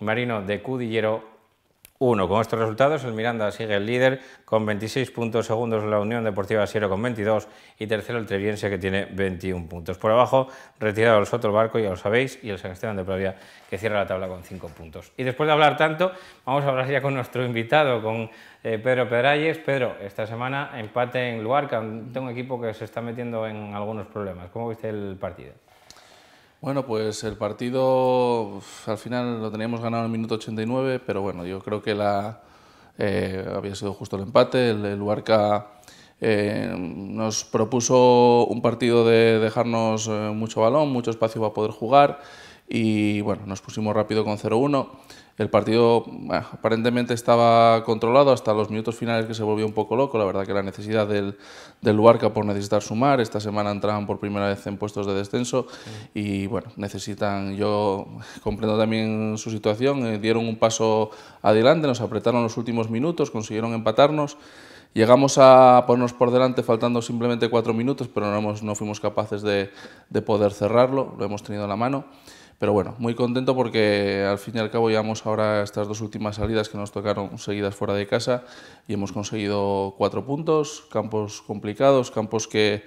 Marino de Cudillero 1. Con estos resultados, el Miranda sigue el líder con 26 puntos, segundos la Unión Deportiva Siero con 22 y tercero el Treviense que tiene 21 puntos. Por abajo, retirado el Soto Barco, ya lo sabéis, y el San Esteban de Pravia que cierra la tabla con 5 puntos. Y después de hablar tanto, vamos a hablar ya con nuestro invitado, con eh, Pedro Pedrayes. Pedro, esta semana empate en Luarca, un equipo que se está metiendo en algunos problemas. ¿Cómo viste el partido? Bueno, pues el partido al final lo teníamos ganado en el minuto 89, pero bueno, yo creo que la, eh, había sido justo el empate. El, el eh, nos propuso un partido de dejarnos eh, mucho balón, mucho espacio para poder jugar y bueno, nos pusimos rápido con 0-1. El partido aparentemente estaba controlado hasta los minutos finales que se volvió un poco loco. La verdad que la necesidad del, del Luarca por necesitar sumar. Esta semana entraban por primera vez en puestos de descenso y bueno, necesitan, yo comprendo también su situación, eh, dieron un paso adelante, nos apretaron los últimos minutos, consiguieron empatarnos. Llegamos a ponernos por delante faltando simplemente cuatro minutos, pero no, fuimos capaces de, de poder cerrarlo, lo hemos tenido en la mano. Pero bueno, muy contento porque al fin y al cabo llevamos ahora estas dos últimas salidas que nos tocaron seguidas fuera de casa y hemos conseguido cuatro puntos, campos complicados, campos que,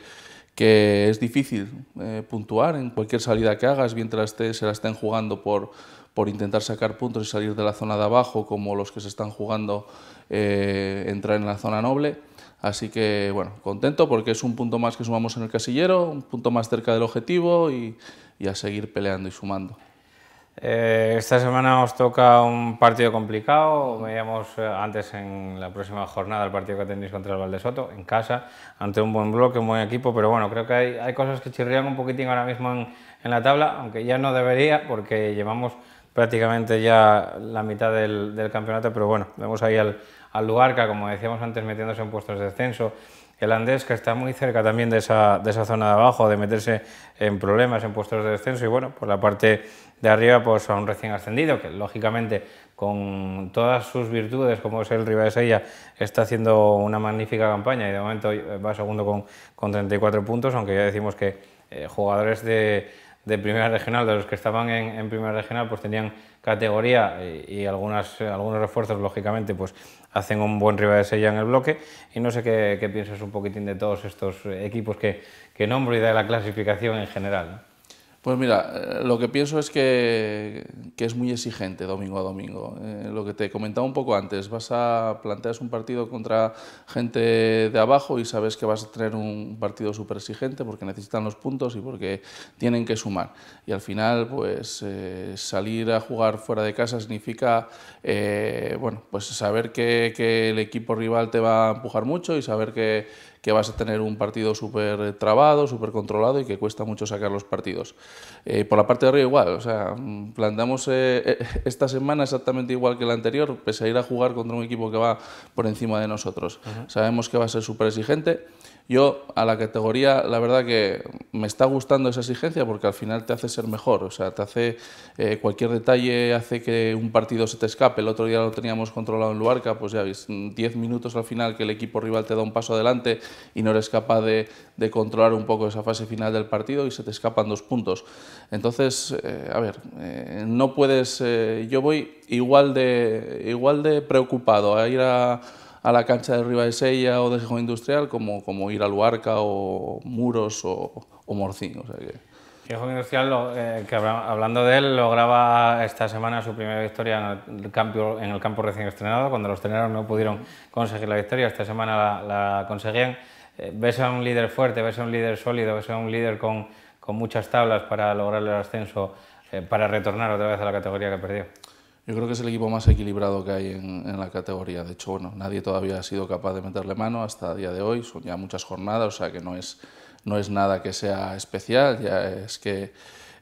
que es difícil eh, puntuar en cualquier salida que hagas, mientras se la estén jugando por, por intentar sacar puntos y salir de la zona de abajo, como los que se están jugando eh, entrar en la zona noble. Así que bueno, contento porque es un punto más que sumamos en el casillero, un punto más cerca del objetivo y a seguir peleando y sumando. Eh, esta semana os toca un partido complicado. Veíamos eh, antes en la próxima jornada el partido que tenéis contra el Valdesoto, en casa, ante un buen bloque, un buen equipo. Pero bueno, creo que hay, hay cosas que chirrían un poquitín ahora mismo en, en, la tabla, aunque ya no debería, porque llevamos prácticamente ya la mitad del, campeonato. Pero bueno, vemos ahí al, al que como decíamos antes, metiéndose en puestos de descenso el que está muy cerca también de esa, zona de abajo, de meterse en problemas, en puestos de descenso, y bueno, por pues la parte de arriba, pues a un recién ascendido, que lógicamente con todas sus virtudes, como es el de ella está haciendo una magnífica campaña y de momento va segundo con, con 34 puntos, aunque ya decimos que eh, jugadores de de primera regional, de los que estaban en, primera regional, pues tenían categoría y, algunas, eh, algunos refuerzos, lógicamente, pues hacen un buen rival de Sella en el bloque. Y no sé qué, qué, piensas un poquitín de todos estos equipos que, que nombro y de la clasificación en general. Pues mira, eh, lo que pienso es que, es muy exigente domingo a domingo. Eh, lo que te comentaba un poco antes, vas a plantear un partido contra gente de abajo y sabes que vas a tener un partido súper exigente porque necesitan los puntos y porque tienen que sumar. Y al final, pues eh, salir a jugar fuera de casa significa, bueno, pues saber que el equipo rival te va a empujar mucho y saber que que vas a tener un partido súper eh, trabado, súper controlado y que cuesta mucho sacar los partidos. Eh, por la parte de arriba igual, o sea, mm, plantamos eh, esta semana exactamente igual que la anterior, pese a ir a jugar contra un equipo que va por encima de nosotros. Sabemos que va a ser súper exigente. Yo a la categoría, la verdad que me está gustando esa exigencia porque al final te hace ser mejor, o sea, te hace eh, cualquier detalle hace que un partido se te escape. El otro día lo teníamos controlado en Luarca, pues ya veis, 10 minutos al final que el equipo rival te da un paso adelante y no eres capaz de, controlar un poco esa fase final del partido y se te escapan dos puntos. Entonces, eh, a ver, eh, no puedes, yo voy igual de, igual de preocupado a ir a a la cancha de Riva de Sella o de Gijón Industrial como, como ir al Luarca o Muros o, o Morcín. O sea que... Industrial, lo, eh, que hablando de él, lograba esta semana su primera victoria en el, campo, en el campo recién estrenado. Cuando los teneros no pudieron conseguir la victoria, esta semana la, conseguían. Eh, ves a un líder fuerte, ves a un líder sólido, ves a un líder con, con muchas tablas para lograr el ascenso, eh, para retornar otra vez a la categoría que perdió. Yo creo que es el equipo más equilibrado que hay en, la categoría. De hecho, nadie todavía ha sido capaz de meterle mano hasta el día de hoy. Son ya muchas jornadas, o sea que no es, no es nada que sea especial. Ya es que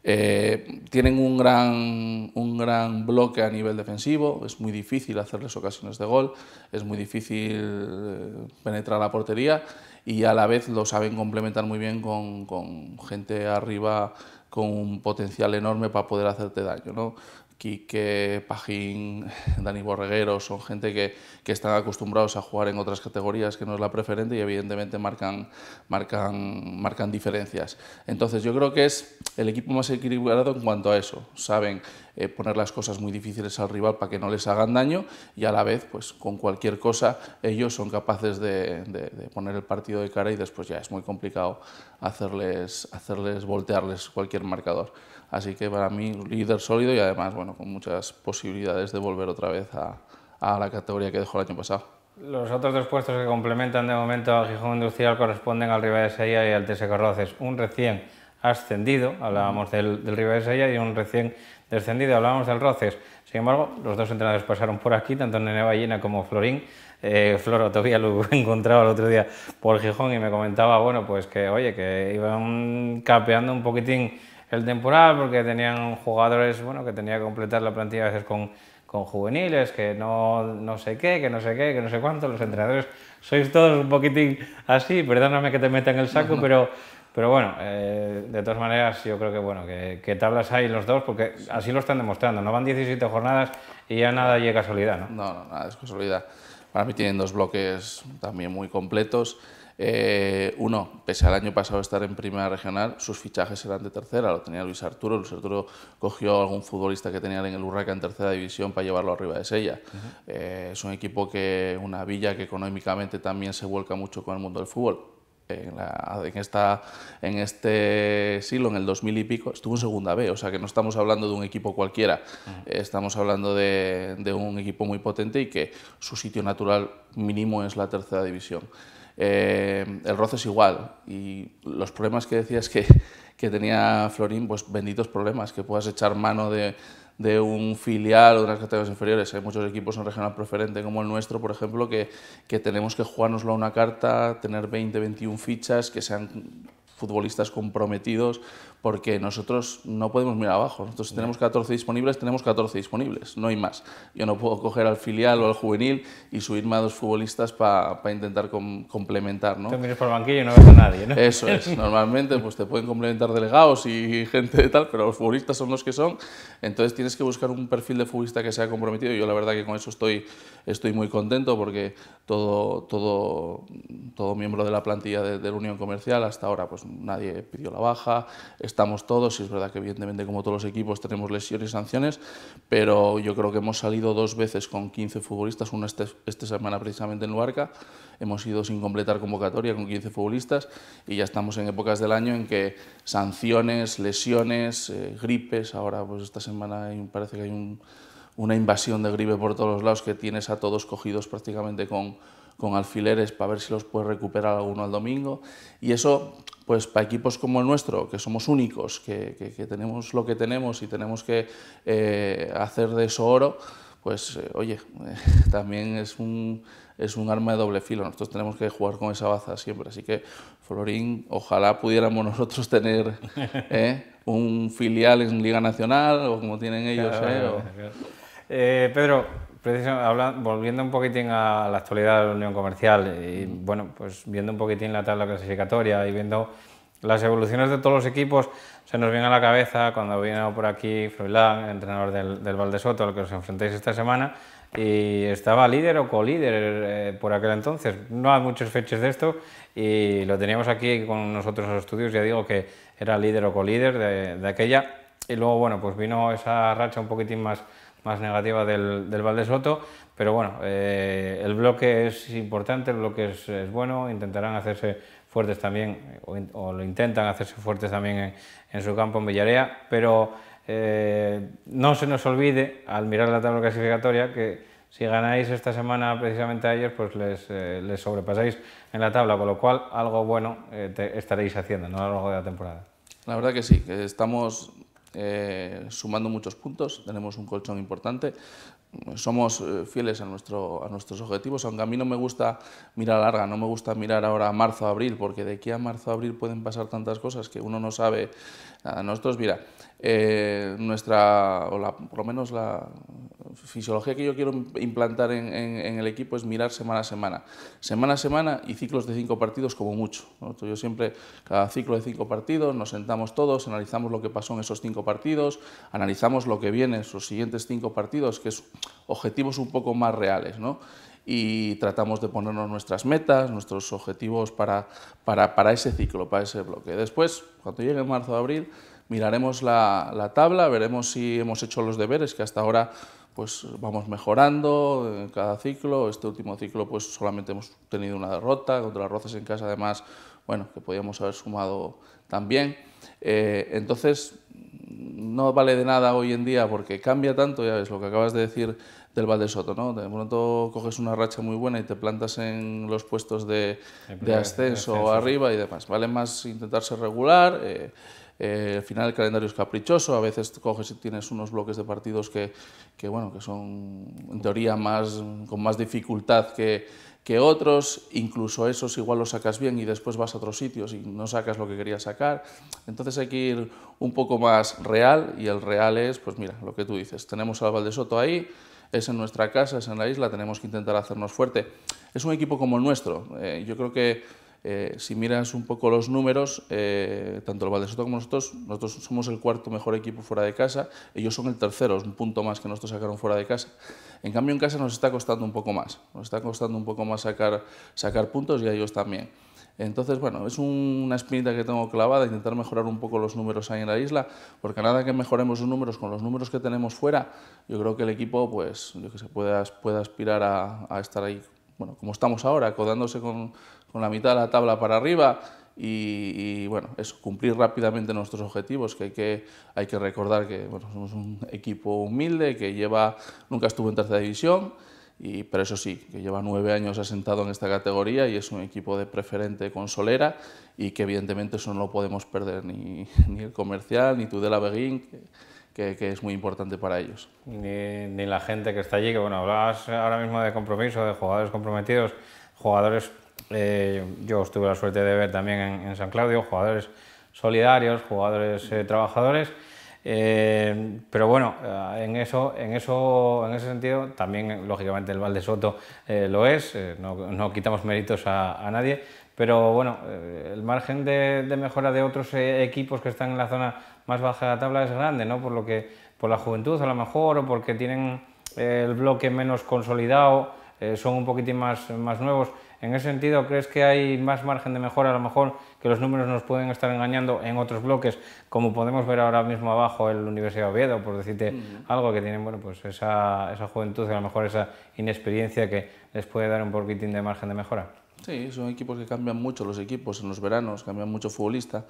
eh, tienen un gran, un gran bloque a nivel defensivo. Es muy difícil hacerles ocasiones de gol. Es muy difícil eh, penetrar la portería y a la vez lo saben complementar muy bien con, con gente arriba con un potencial enorme para poder hacerte daño. ¿no? Quique, Pajín, <laughs> Dani Borreguero, son gente que, que, están acostumbrados a jugar en otras categorías que no es la preferente y evidentemente marcan, marcan, marcan diferencias. Entonces yo creo que es el equipo más equilibrado en cuanto a eso. Saben eh, poner las cosas muy difíciles al rival para que no les hagan daño y a la vez, pues con cualquier cosa, ellos son capaces de, de, de poner el partido de cara y después ya es muy complicado hacerles, hacerles voltearles cualquier marcador. Así que para mí, líder sólido y además bueno, con muchas posibilidades de volver otra vez a, la categoría que dejó el año pasado. Los otros dos puestos que complementan de momento al Gijón Industrial corresponden al Rivera de y al TS Roces. Un recién ascendido, hablábamos del, del de y un recién descendido, hablábamos del Roces. Sin embargo, los dos entrenadores pasaron por aquí, tanto Nene Ballina como Florín. Eh, Floro todavía lo <laughs> encontraba el otro día por Gijón y me comentaba, bueno, pues que oye, que iban capeando un poquitín el temporal porque tenían jugadores bueno, que tenía que completar la plantilla a veces con, con juveniles, que no, no sé qué, que no sé qué, que no sé cuánto. Los entrenadores sois todos un poquitín así, perdóname que te meta en el saco, <laughs> pero, pero bueno, eh, de todas maneras yo creo que, bueno, que, tablas hay los dos porque así lo están demostrando. No van 17 jornadas y ya nada llega casualidad, ¿no? No, no, nada es casualidad. Para mí tienen dos bloques también muy completos. Eh, uno, pese al año pasado estar en primera regional, sus fichajes eran de tercera, lo tenía Luis Arturo, Luis Arturo cogió a algún futbolista que tenía en el Urraca en tercera división para llevarlo arriba de Sella. Eh, es un equipo que, una villa que económicamente también se vuelca mucho con el mundo del fútbol. En, en este siglo, en el 2000 y pico, estuvo en segunda B, o sea que no estamos hablando de un equipo cualquiera, eh, estamos hablando de un equipo muy potente y que su sitio natural mínimo es la tercera división. Eh, el roce es igual y los problemas que decías que, que, tenía Florín, pues benditos problemas, que puedas echar mano de, un filial o de unas categorías inferiores. Hay muchos equipos en regional preferente como el nuestro, por ejemplo, que, que tenemos que jugárnoslo a una carta, tener 20, 21 fichas, que sean futbolistas comprometidos porque nosotros no podemos mirar abajo. Nosotros si tenemos 14 disponibles, tenemos 14 disponibles, no hay más. Yo no puedo coger al filial o al juvenil y subirme a dos futbolistas para intentar complementar. ¿no? Te miras por el banquillo y no ves a nadie, Eso es. <laughs> Normalmente pues, te pueden complementar delegados y gente de tal, pero los futbolistas son los que son. Entonces tienes que buscar un perfil de futbolista que sea comprometido. Yo la verdad que con eso estoy, estoy muy contento porque todo, todo, todo miembro de la plantilla de, la Unión Comercial hasta ahora pues nadie pidió la baja estamos todos, y es verdad que evidentemente como todos los equipos tenemos lesiones y sanciones, pero yo creo que hemos salido dos veces con 15 futbolistas, una este, esta semana precisamente en Luarca, hemos ido sin completar convocatoria con 15 futbolistas y ya estamos en épocas del año en que sanciones, lesiones, eh, gripes, ahora pues esta semana parece que hay una invasión de gripe por todos los lados que tienes a todos cogidos prácticamente con con alfileres para ver si los puedes recuperar alguno al domingo. Y eso pues para equipos como el nuestro, que somos únicos, que, tenemos lo que tenemos y tenemos que eh, hacer de eso oro, pues eh, oye, <laughs> también es un, es un arma de doble filo. Nosotros tenemos que jugar con esa baza siempre. Así que, Florín, ojalá pudiéramos nosotros tener <laughs> eh, un filial en Liga Nacional o como tienen ellos. Pedro, Precisamente, volviendo un poquitín a la actualidad de la Unión Comercial, y mm. bueno, pues viendo un poquitín la tabla clasificatoria y viendo las evoluciones de todos los equipos, se nos viene a la cabeza cuando vino por aquí Froilán, entrenador del, del Soto al que os enfrentáis esta semana, y estaba líder o colíder líder eh, por aquel entonces. No hay muchas fechas de esto y lo teníamos aquí con nosotros en los estudios, ya digo que era líder o colíder de, de aquella. Y luego, bueno, pues vino esa racha un poquitín más más negativa del, del soto pero bueno, eh, el bloque es importante, el bloque es, es bueno, intentarán hacerse fuertes también, o, lo intentan hacerse fuertes también en, en su campo en Villarea, pero eh, no se nos olvide, al mirar la tabla clasificatoria, que si ganáis esta semana precisamente a ellos, pues les, eh, les sobrepasáis en la tabla, con lo cual algo bueno estaréis haciendo a lo largo de la temporada. La verdad que sí, que estamos eh, sumando muchos puntos, tenemos un colchón importante, somos eh, fieles a, nuestro, a nuestros objetivos, aunque a mí no me gusta mirar larga, no me gusta mirar ahora marzo, abril, porque de aquí a marzo, abril pueden pasar tantas cosas que uno no sabe Nada, nosotros, mira, eh, nuestra, o por lo menos la fisiología que yo quiero implantar en, el equipo es mirar semana a semana. Semana a semana y ciclos de cinco partidos como mucho. Yo siempre, cada ciclo de cinco partidos, nos sentamos todos, analizamos lo que pasó en esos cinco partidos, analizamos lo que viene en esos siguientes cinco partidos, que es objetivos un poco más reales. ¿no? y tratamos de ponernos nuestras metas, nuestros objetivos para, para, para ese ciclo, para ese bloque. Después, cuando llegue marzo o abril, miraremos la, la tabla, veremos si hemos hecho los deberes que hasta ahora pues vamos mejorando en cada ciclo. Este último ciclo pues solamente hemos tenido una derrota contra las Rozas en casa, además, bueno, que podíamos haber sumado también. Eh, entonces, no vale de nada hoy en día porque cambia tanto, ya ves lo que acabas de decir del Val de Soto. ¿no? De pronto coges una racha muy buena y te plantas en los puestos de, ascenso, arriba y demás. Vale más intentarse regular. Eh, eh, al final el calendario es caprichoso, a veces coges y tienes unos bloques de partidos que, que bueno, que son en teoría más, con más dificultad que, que otros, incluso esos igual los sacas bien y después vas a otros sitios y no sacas lo que querías sacar. Entonces hay que ir un poco más real y el real es, pues mira, lo que tú dices, tenemos al Soto ahí, es en nuestra casa, es en la isla, tenemos que intentar hacernos fuerte. Es un equipo como el nuestro. Eh, yo creo que eh, si miras un poco los números, eh, tanto el Valdesoto como nosotros, nosotros somos el cuarto mejor equipo fuera de casa, ellos son el tercero, es un punto más que nosotros sacaron fuera de casa. En cambio, en casa nos está costando un poco más, nos está costando un poco más sacar, sacar puntos y a ellos también. Entonces, bueno, es una espinita que tengo clavada, intentar mejorar un poco los números ahí en la isla, porque nada que mejoremos los números con los números que tenemos fuera, yo creo que el equipo pues, yo que se puede, aspirar a, estar ahí, bueno, como estamos ahora, acodándose con, con la mitad de la tabla para arriba, y, bueno, es cumplir rápidamente nuestros objetivos, que hay que, recordar que somos un equipo humilde, que lleva, nunca estuvo en tercera división, pero eso sí, que lleva nueve años asentado en esta categoría y es un equipo de preferente consolera y que evidentemente eso no lo podemos perder <laughs> ni, el comercial ni Tudela Beguín. Que, que, que, es muy importante para ellos. Ni, la gente que está allí, que bueno, hablabas ahora mismo de compromiso, de jugadores comprometidos, jugadores, eh, yo tuve la suerte de ver también en, San Claudio, jugadores solidarios, jugadores eh, trabajadores eh, pero bueno, eh, en eso, en eso, en ese sentido, también lógicamente el Val de Soto eh, lo es, no, quitamos méritos a, nadie, pero bueno, el margen de, mejora de otros equipos que están en la zona más baja de la tabla es grande, ¿no? Por lo que, por la juventud a lo mejor, o porque tienen el bloque menos consolidado, son un poquitín más, más nuevos. En ese sentido, ¿crees que hay más margen de mejora a lo mejor que los números nos pueden estar engañando en otros bloques, como podemos ver ahora mismo abajo el Universidad de Oviedo, por decirte algo que tienen bueno, pues esa, esa juventud, a lo mejor esa inexperiencia que les puede dar un poquitín de margen de mejora? Sí, son equipos que cambian mucho los equipos en los veranos, cambian mucho futbolista.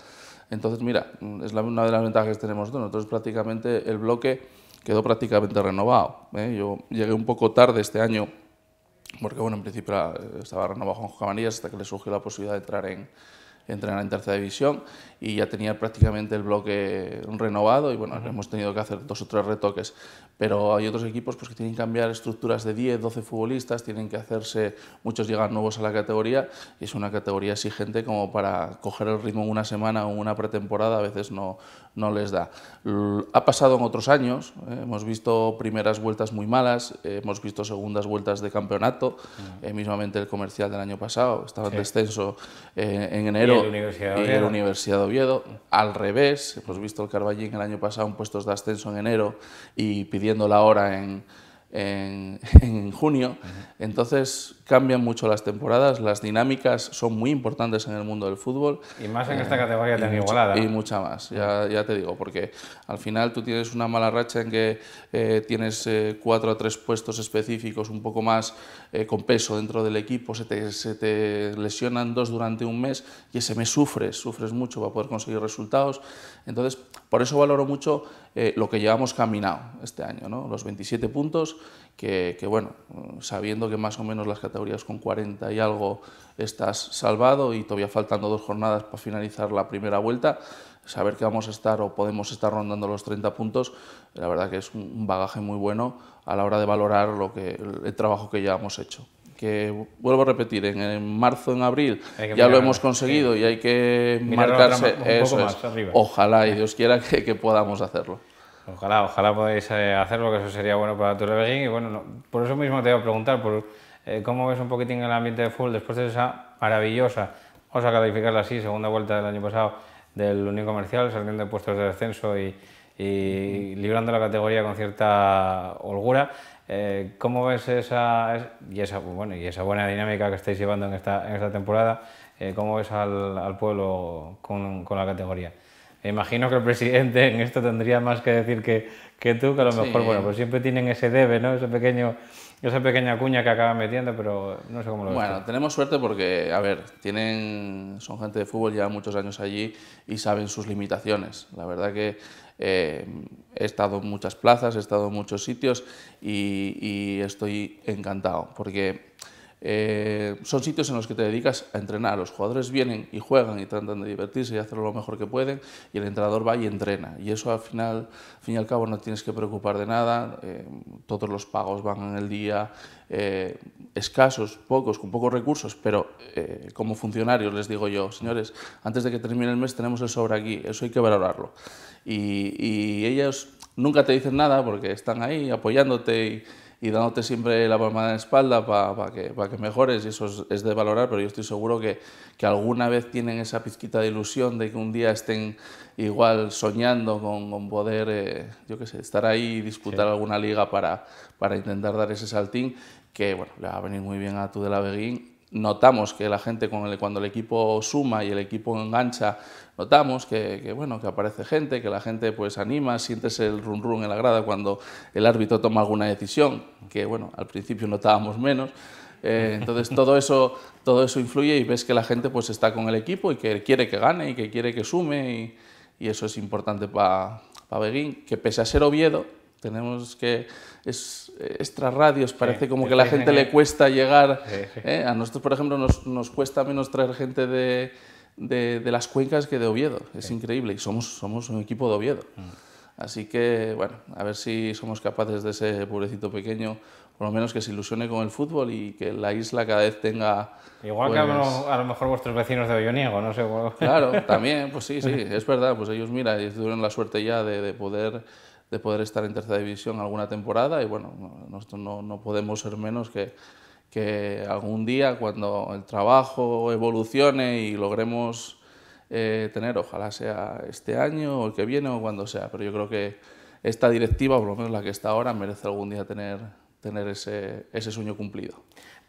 Entonces, mira, es una de las ventajas que tenemos nosotros. prácticamente el bloque quedó prácticamente renovado. ¿eh? Yo llegué un poco tarde este año porque bueno, en principio estaba renovado en Camarillas hasta que le surgió la posibilidad de entrar en, entrenar en tercera división y ya tenía prácticamente el bloque renovado y bueno, hemos tenido que hacer dos o tres retoques. Pero hay otros equipos pues, que tienen que cambiar estructuras de 10, 12 futbolistas, tienen que hacerse, muchos llegan nuevos a la categoría y es una categoría exigente como para coger el ritmo en una semana o una pretemporada a veces no, no les da. Ha pasado en otros años, eh, hemos visto primeras vueltas muy malas, eh, hemos visto segundas vueltas de campeonato, eh, mismamente el comercial del año pasado estaba en descenso en enero y, el Universidad de al revés, hemos visto el Carballín el año pasado en puestos de ascenso en enero y pidiendo la hora en, <laughs> en, junio. Entonces cambian mucho las temporadas, las dinámicas son muy importantes en el mundo del fútbol. Y más en esta eh, categoría tan igualada. Y mucha más, ya, ya, te digo, porque al final tú tienes una mala racha en que eh, tienes eh, cuatro o tres puestos específicos un poco más con peso dentro del equipo, se te, se te lesionan dos durante un mes y ese mes sufres, sufres mucho para poder conseguir resultados. Entonces, por eso valoro mucho eh, lo que llevamos caminado este año, los 27 puntos, que, bueno, sabiendo que más o menos las categorías con 40 y algo estás salvado y todavía faltando dos jornadas para finalizar la primera vuelta, saber que vamos a estar o podemos estar rondando los 30 puntos, la verdad que es un bagaje muy bueno a la hora de valorar lo que, el trabajo que ya hemos hecho que vuelvo a repetir, en, marzo, en abril, ya lo hemos conseguido y hay que marcarse eso. Ojalá y Dios quiera que, podamos hacerlo. Ojalá, ojalá podáis eh, hacerlo, que eso sería bueno para Turbeguín. Y bueno, por eso mismo te voy a preguntar, por, eh, ¿cómo ves un poquitín el ambiente de full después de esa maravillosa, vamos a calificarla así, segunda vuelta del año pasado del único Comercial, saliendo de puestos de descenso y, y librando la categoría con cierta holgura? Eh, ¿Cómo ves esa, y esa, buena dinámica que estáis llevando en esta, temporada? Eh, ¿Cómo ves al, pueblo con, la categoría? Me Imagino que el presidente en esto tendría más que decir que, tú, que a lo mejor, bueno, pues siempre tienen ese debe, ¿no? Ese pequeño esa pequeña cuña que acaba metiendo, pero no sé cómo lo Bueno, tenemos suerte porque, a ver, tienen, son gente de fútbol ya muchos años allí y saben sus limitaciones. La verdad que eh, he estado en muchas plazas, he estado en muchos sitios y, y estoy encantado porque eh, son sitios en los que te dedicas a entrenar. Los jugadores vienen y juegan y tratan de divertirse y hacerlo lo mejor que pueden y el entrenador va y entrena. Y eso al final, al fin y al cabo no tienes que preocupar de nada. Eh, todos los pagos van en el día, eh, escasos, pocos, con pocos recursos, pero como funcionarios les digo yo, señores, antes de que termine el mes tenemos el sobre aquí, eso hay que valorarlo. Y, y ellos nunca te dicen nada porque están ahí apoyándote y y dándote siempre la palmada en la espalda para que, que mejores, y eso es, de valorar, pero yo estoy seguro que, alguna vez tienen esa pizquita de ilusión de que un día estén igual soñando con, poder, eh, yo qué sé, estar ahí disputar alguna liga para, para intentar dar ese saltín, que bueno, le va a venir muy bien a tú de la Beguín notamos que la gente cuando el equipo suma y el equipo engancha, notamos que, aparece gente, que la gente pues anima, sientes el run run en la grada cuando el árbitro toma alguna decisión, que bueno, al principio notábamos menos. Eh, entonces todo eso, todo eso influye y ves que la gente pues está con el equipo y que quiere que gane y que quiere que sume y, eso es importante para pa Beguín, que pese a ser Oviedo, tenemos que. Es, eh, extra parece como que a la gente le cuesta llegar. ¿eh? A nosotros, por ejemplo, nos, nos cuesta menos traer gente de, de, las cuencas que de Oviedo. Es increíble. Y somos, somos un equipo de Oviedo. Mm. Así que, bueno, a ver si somos capaces de ese pueblecito pequeño, por lo menos que se ilusione con el fútbol y que la isla cada vez tenga. Igual que a lo, mejor vuestros vecinos de Olloniego, no sé. Claro, también, pues sí, sí, <laughs> es verdad. Pues ellos, mira, ellos tuvieron la suerte ya de, de poder de poder estar en tercera división alguna temporada y bueno, nosotros no, no podemos ser menos que, que, algún día cuando el trabajo evolucione y logremos eh, tener, ojalá sea este año o el que viene o cuando sea, pero yo creo que esta directiva, por lo menos la que está ahora, merece algún día tener, tener ese, ese sueño cumplido.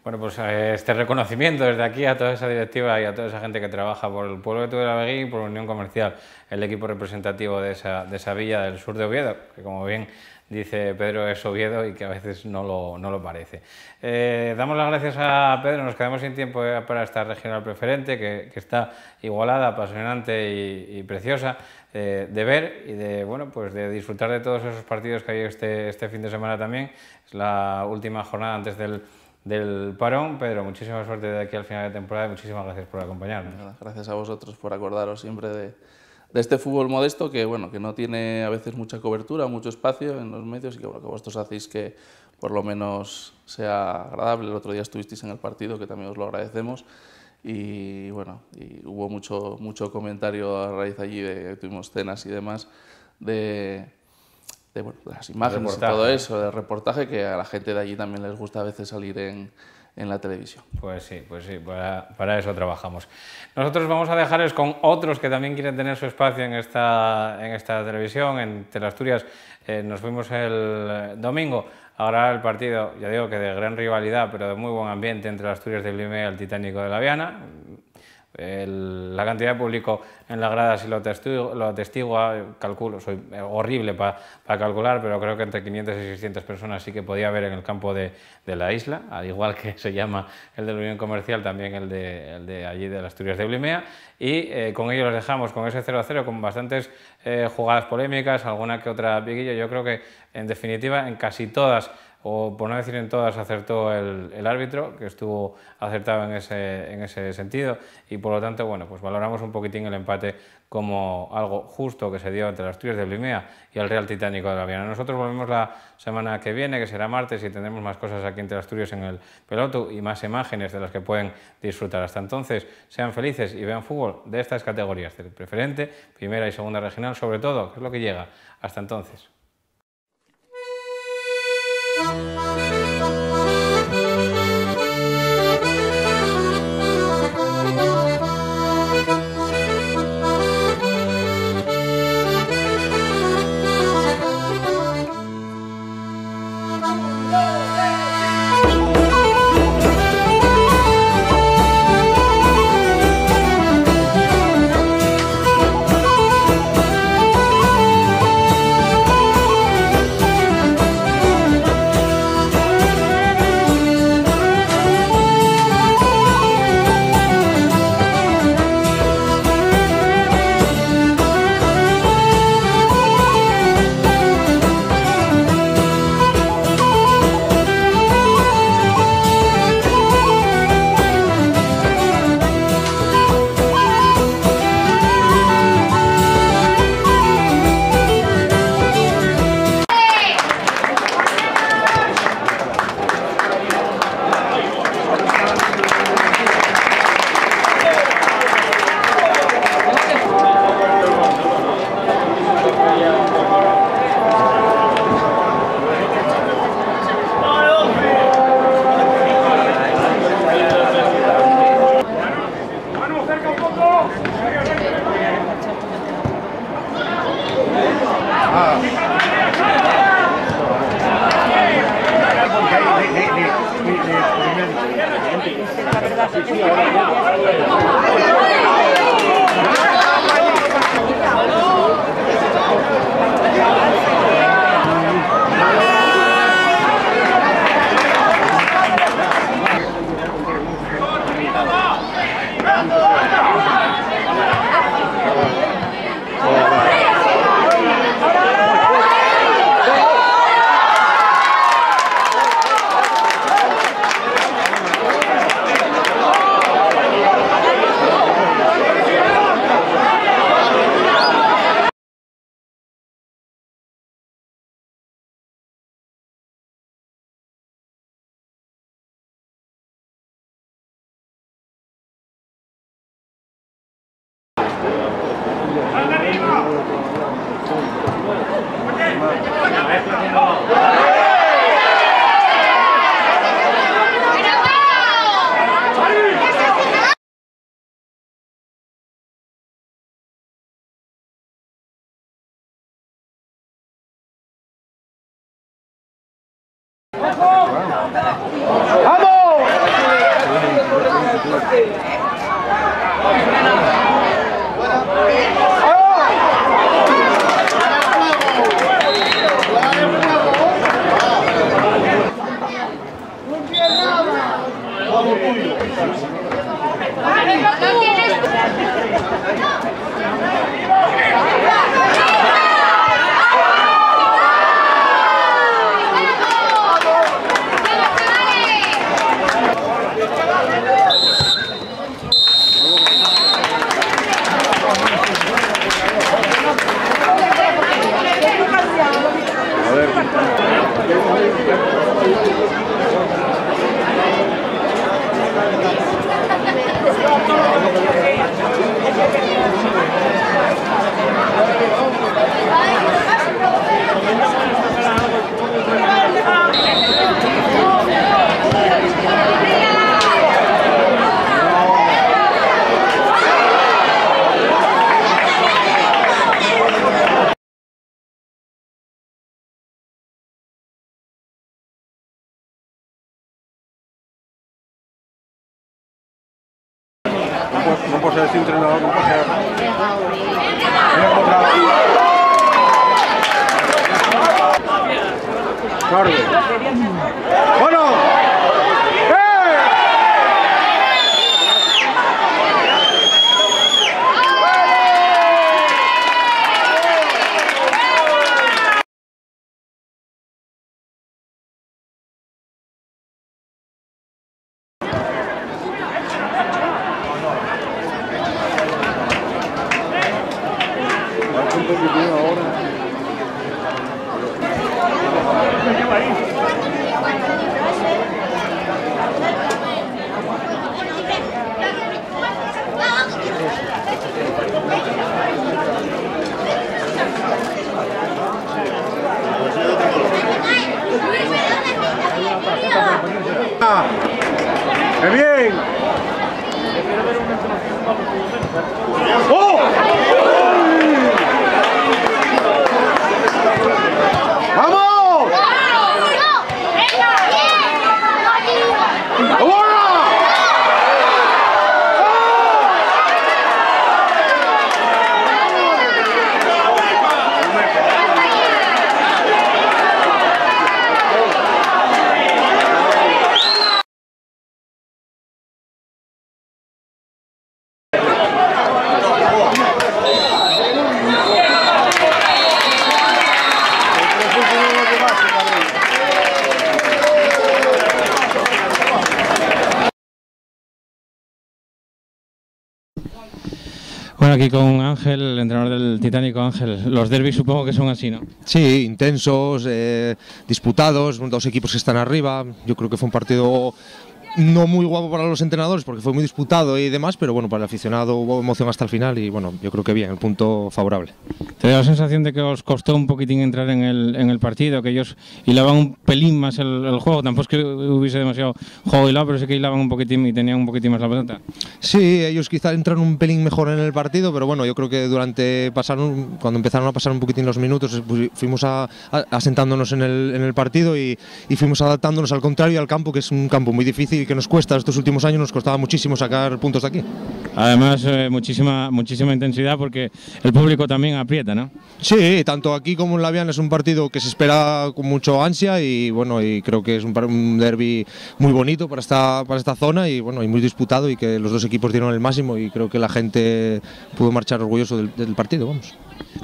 Bueno, pues eh, este reconocimiento desde aquí a toda esa directiva y a toda esa gente que trabaja por el pueblo de Beguín y por Unión Comercial, el equipo representativo de esa, de villa del sur de Oviedo, que como bien dice Pedro es Oviedo y que a veces no lo, no lo parece. Eh, damos las gracias a Pedro, nos quedamos sin tiempo para esta regional preferente que, que está igualada, apasionante y, preciosa eh, de ver y de, bueno, pues de disfrutar de todos esos partidos que hay este, este fin de semana también. Es la última jornada antes del del parón. Pedro, muchísima suerte de aquí al final de temporada y muchísimas gracias por acompañarnos. Gracias a vosotros por acordaros siempre de, este fútbol modesto que, bueno, que no tiene a veces mucha cobertura, mucho espacio en los medios y que, bueno, que vosotros hacéis que por lo menos sea agradable. El otro día estuvisteis en el partido, que también os lo agradecemos. Y bueno, y hubo mucho, mucho comentario a raíz allí de tuvimos cenas y demás de de bueno, las imágenes y todo eso, del reportaje, que a la gente de allí también les gusta a veces salir en, en la televisión. Pues sí, pues sí, para, eso trabajamos. Nosotros vamos a dejarles con otros que también quieren tener su espacio en esta, en esta televisión, entre Asturias eh, nos fuimos el domingo. Ahora el partido, ya digo que de gran rivalidad, pero de muy buen ambiente entre Asturias de Lime y el Titánico de la Viana la cantidad de público en las gradas si lo, testigo, lo atestigua, ah, calculo, soy eh, horrible para calcular, pero creo que entre 500 y 600 personas sí que podía haber en el campo de, de la isla, al igual que <laughs> se llama el de la Unión Comercial, también el de, el de allí de las Asturias de Blimea, y eh, con ello los dejamos con ese 0-0, con bastantes eh, jugadas polémicas, alguna que otra viguilla, yo creo que en definitiva en casi todas o por no decir en todas, acertó el, árbitro, que estuvo acertado en ese, sentido, y por lo tanto, bueno, pues valoramos un poquitín el empate como algo justo que se dio entre las Asturias de Blimea y el Real Titánico de Viana. Nosotros volvemos la semana que viene, que será martes, y tendremos más cosas aquí entre Asturias en el peloto y más imágenes de las que pueden disfrutar. Hasta entonces, sean felices y vean fútbol de estas categorías, del preferente, primera y segunda regional, sobre todo, que es lo que llega. Hasta entonces. Bye. aquí con Ángel, el entrenador del Titánico. Ángel, los derbis supongo que son así, ¿no? Sí, intensos, eh, disputados, dos equipos que están arriba. Yo creo que fue un partido no muy guapo para los entrenadores porque fue muy disputado y demás, pero bueno, para el aficionado hubo emoción hasta el final y bueno, yo creo que bien, el punto favorable. ¿Tenía la sensación de que os costó un poquitín entrar en el, en el partido, que ellos hilaban un pelín más el, juego? Tampoco es que hubiese demasiado juego hilado, pero sí que hilaban un poquitín y tenían un poquitín más la pelota. Sí, ellos quizá entraron un pelín mejor en el partido, pero bueno, yo creo que durante pasaron, cuando empezaron a pasar un poquitín los minutos, eh, pues, fuimos asentándonos en el, en el partido y, y fuimos adaptándonos al contrario al campo, que es un campo muy difícil que nos cuesta estos últimos años, nos costaba muchísimo sacar puntos de aquí. Además, eh, muchísima, muchísima intensidad porque el público también aprieta, ¿no? Sí, tanto aquí como en Laviana es un partido que se espera con mucho ansia y bueno, y creo que es un, un derby muy bonito para esta, para esta zona y bueno, y muy disputado y que los dos equipos dieron el máximo y creo que la gente pudo marchar orgulloso del partido, vamos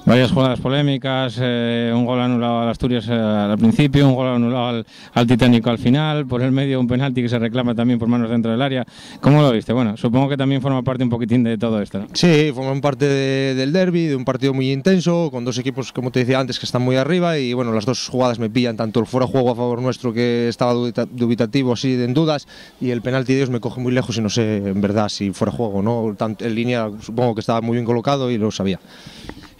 varias jugadas polémicas, eh, un gol anulado al Asturias eh, al principio, un gol anulado al, Titánico al final, por el medio un penalti que se reclama también por manos dentro del área. ¿Cómo lo viste? Bueno, supongo que también forma parte un poquitín de todo esto. ¿no? Sí, forma parte del derby, de un partido muy intenso, con dos equipos, como te decía antes, que están muy arriba y bueno, las dos jugadas me pillan, tanto el fuera juego a favor nuestro que estaba dubitativo, así en dudas, y el penalti de ellos me coge muy lejos y no sé en verdad si fuera juego, ¿no? Tanto, en línea supongo que estaba muy bien colocado y lo sabía.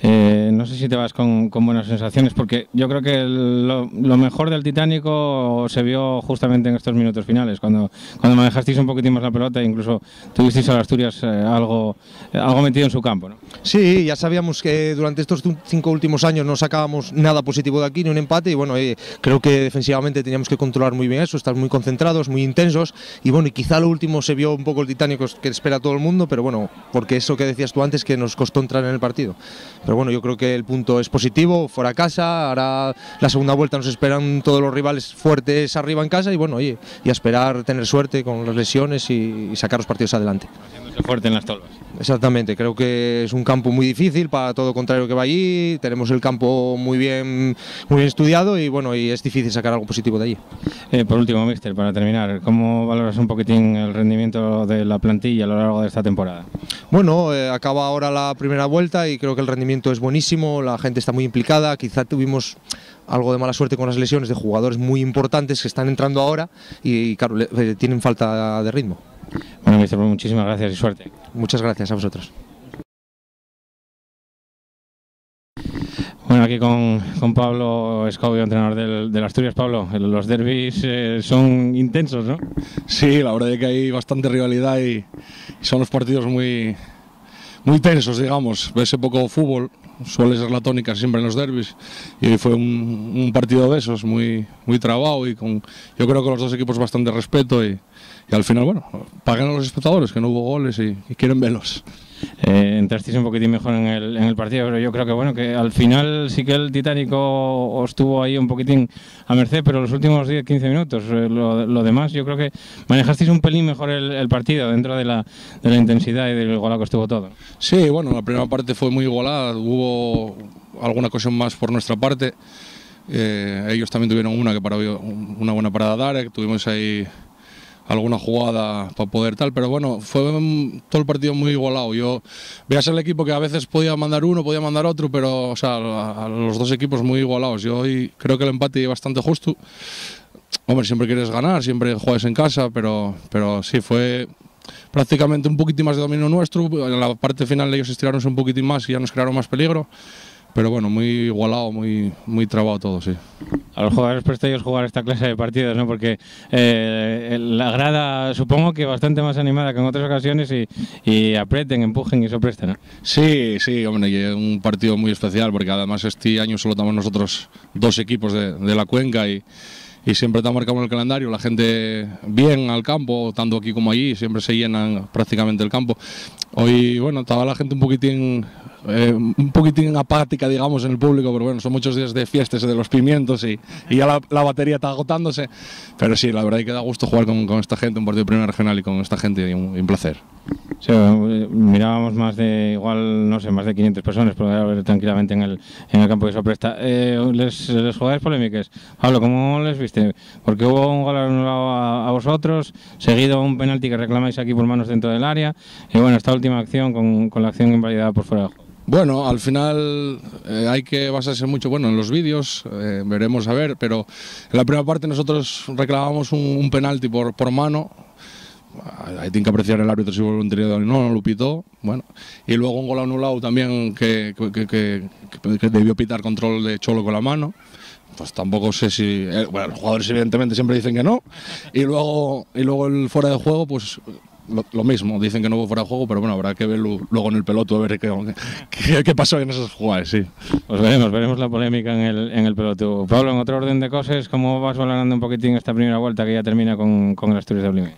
Eh, no sé si te vas con, buenas sensaciones, porque yo creo que lo, mejor del Titánico se vio justamente en estos minutos finales, cuando, cuando manejasteis un poquitín más la pelota e incluso tuvisteis las Asturias eh, algo, eh, algo metido en su campo. Sí, ya sabíamos que durante estos cinco últimos años no sacábamos nada positivo de aquí, ni un empate, y bueno, creo que defensivamente teníamos que controlar muy bien eso, estar muy concentrados, muy intensos, y bueno, y quizá lo último se vio un poco el Titánico que espera todo el mundo, pero bueno, porque eso que decías tú antes que nos costó entrar en el partido pero bueno, yo creo que el punto es positivo, fuera casa, ahora la segunda vuelta nos esperan todos los rivales fuertes arriba en casa y bueno, y a esperar tener suerte con las lesiones y, sacar los partidos adelante. Haciéndose fuerte en las tolvas. Exactamente, creo que es un campo muy difícil para todo contrario que va allí, tenemos el campo muy bien, muy bien estudiado y bueno, y es difícil sacar algo positivo de allí. Eh, por último, Mister, para terminar, ¿cómo valoras un poquitín el rendimiento de la plantilla a lo largo de esta temporada? Bueno, eh, acaba ahora la primera vuelta y creo que el rendimiento es buenísimo, la gente está muy implicada, quizá tuvimos algo de mala suerte con las lesiones de jugadores muy importantes que están entrando ahora y, eh, tienen falta de ritmo. Bueno, pues muchísimas gracias y suerte. Muchas gracias a vosotros. Bueno, aquí con, con Pablo Escobio, entrenador del, las Asturias. Pablo, los derbis eh, son intensos, ¿no? Sí, la verdad es que hay bastante rivalidad y, son los partidos muy, muy tensos, digamos. Ese poco fútbol suele ser la tónica siempre en los derbis y fue un, partido de esos, muy, muy trabado y con, yo creo que los dos equipos bastante respeto y, y al final, bueno, paguen a los espectadores que no hubo goles y, quieren verlos. Eh, entrasteis un poquitín mejor en el, partido, pero yo creo que bueno, que al final sí que el Titánico estuvo ahí un poquitín a merced, pero los últimos 10-15 minutos, eh, lo, demás, yo creo que manejasteis un pelín mejor el, partido dentro de la, intensidad y del igualado que estuvo todo. Sí, bueno, la primera parte fue muy igualada, hubo alguna cosa más por nuestra parte. Eh, ellos también tuvieron una que para una buena parada Darek, tuvimos ahí alguna jugada para poder tal, pero bueno, fue todo el partido muy igualado. Yo veas el equipo que a veces podía mandar uno, podía mandar otro, pero o sea, los dos equipos muy igualados. Yo hoy creo que el empate bastante justo. Hombre, siempre quieres ganar, siempre juegas en casa, pero, pero sí, fue prácticamente un poquitín más de dominio nuestro. En la parte final ellos estiraron un poquitín más y ya nos crearon más peligro pero bueno, muy igualado, muy, muy trabado todo, sí. A los jugadores ellos pues, jugar esta clase de partidos, ¿no? Porque eh, la grada supongo que bastante más animada que en otras ocasiones y, y aprieten, empujen y presta, ¿no? Sí, sí, hombre, y es un partido muy especial porque además este año solo estamos nosotros dos equipos de, de la Cuenca y y siempre estamos marcado en el calendario, la gente bien al campo, tanto aquí como allí, siempre se llenan prácticamente el campo. Hoy, bueno, estaba la gente un poquitín eh, un poquitín apática, digamos, en el público, pero bueno, son muchos días de fiestas de los pimientos y, ya la, batería está agotándose. Pero sí, la verdad es que da gusto jugar con, con esta gente, un partido de primera regional y con esta gente, y un, placer. Eh, mirábamos más de, igual, no sé, más de 500 personas, pero haber tranquilamente en el, en el campo de se Eh, les, les jugáis polémicas. Pablo, ¿cómo les viste? Porque hubo un gol anulado a, vosotros, seguido un penalti que reclamáis aquí por manos dentro del área, y bueno, esta última acción con, con la acción invalidada por fuera bueno, al final eh, hay que basarse mucho bueno, en los vídeos, eh, veremos a ver, pero en la primera parte nosotros reclamamos un, penalti por, mano, hay tiene que apreciar el árbitro si tirador o no, no lo pitó, bueno, y luego un gol anulado también que, que, debió pitar control de Cholo con la mano, pues tampoco sé si. Eh, bueno, los jugadores evidentemente siempre dicen que no. Y luego, y luego el fuera de juego, pues lo, mismo, dicen que no hubo fuera de juego, pero bueno, habrá que verlo luego en el peloto a ver qué, qué, pasó en esas jugadas, sí. Pues veremos, veremos la polémica en el, en el peloto. Pablo, en otro orden de cosas, ¿cómo vas valorando un poquitín esta primera vuelta que ya termina con, con el Asturias de como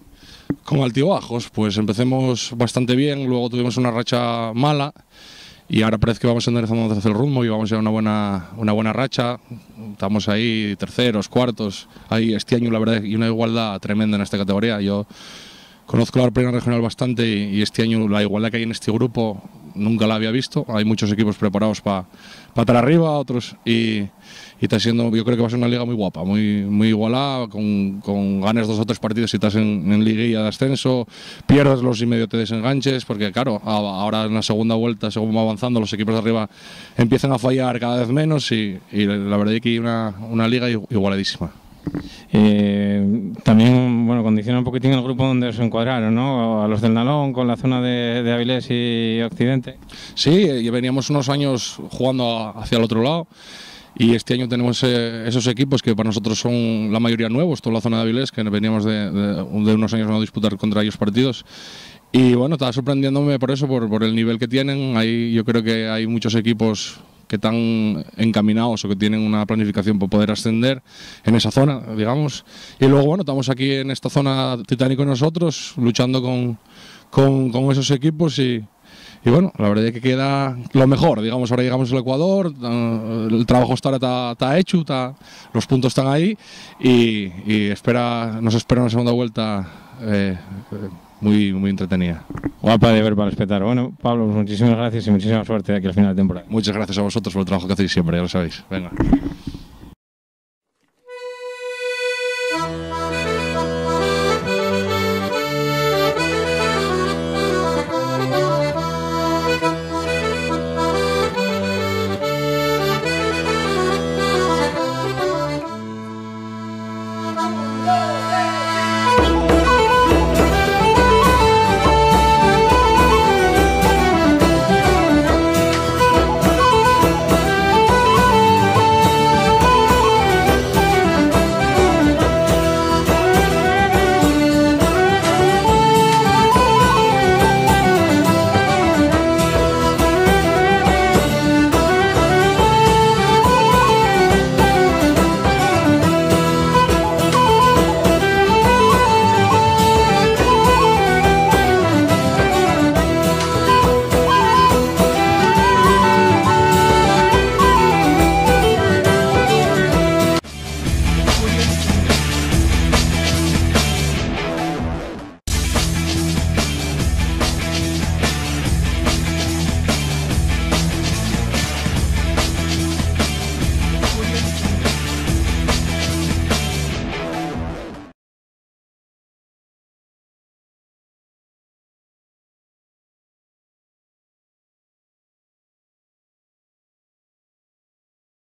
Con altibajos, pues empecemos bastante bien, luego tuvimos una racha mala y ahora parece que vamos enderezando hacia el rumbo y vamos a una buena, una buena racha. Estamos ahí terceros, cuartos, ahí este año la verdad y una igualdad tremenda en esta categoría. Yo Conozco la plena regional bastante y, este año la igualdad que hay en este grupo nunca la había visto. Hay muchos equipos preparados para para estar arriba, otros y, está siendo, yo creo que va a ser una liga muy guapa, muy, muy igualada, con, con ganas dos o tres partidos si estás en, en liguilla de ascenso, pierdes los y medio te desenganches, porque claro, ahora en la segunda vuelta, según va avanzando, los equipos de arriba empiezan a fallar cada vez menos y, la verdad es que hay una, una liga igualadísima. Eh, también, bueno, condiciona un poquitín el grupo donde se encuadraron, ¿no? A los del Nalón, con la zona de, de Avilés y Occidente. Sí, ya veníamos unos años jugando hacia el otro lado y este año tenemos eh, esos equipos que para nosotros son la mayoría nuevos, toda la zona de Avilés, que veníamos de, unos años a disputar contra ellos partidos. Y bueno, estaba sorprendiéndome por eso, por, por el nivel que tienen. Ahí yo creo que hay muchos equipos que están encaminados o que tienen una planificación para poder ascender en esa zona, digamos. Y luego, bueno, estamos aquí en esta zona titánico nosotros, luchando con, esos equipos y, bueno, la verdad es que queda lo mejor, digamos, ahora llegamos al Ecuador, eh, el trabajo está, está, hecho, los puntos están ahí y, espera, nos espera una segunda vuelta eh, eh, muy, muy entretenida. Guapa de ver para respetar. Bueno, Pablo, muchísimas gracias y muchísima suerte aquí al final de temporada. Muchas gracias a vosotros por el trabajo que hacéis siempre, ya lo sabéis. Venga.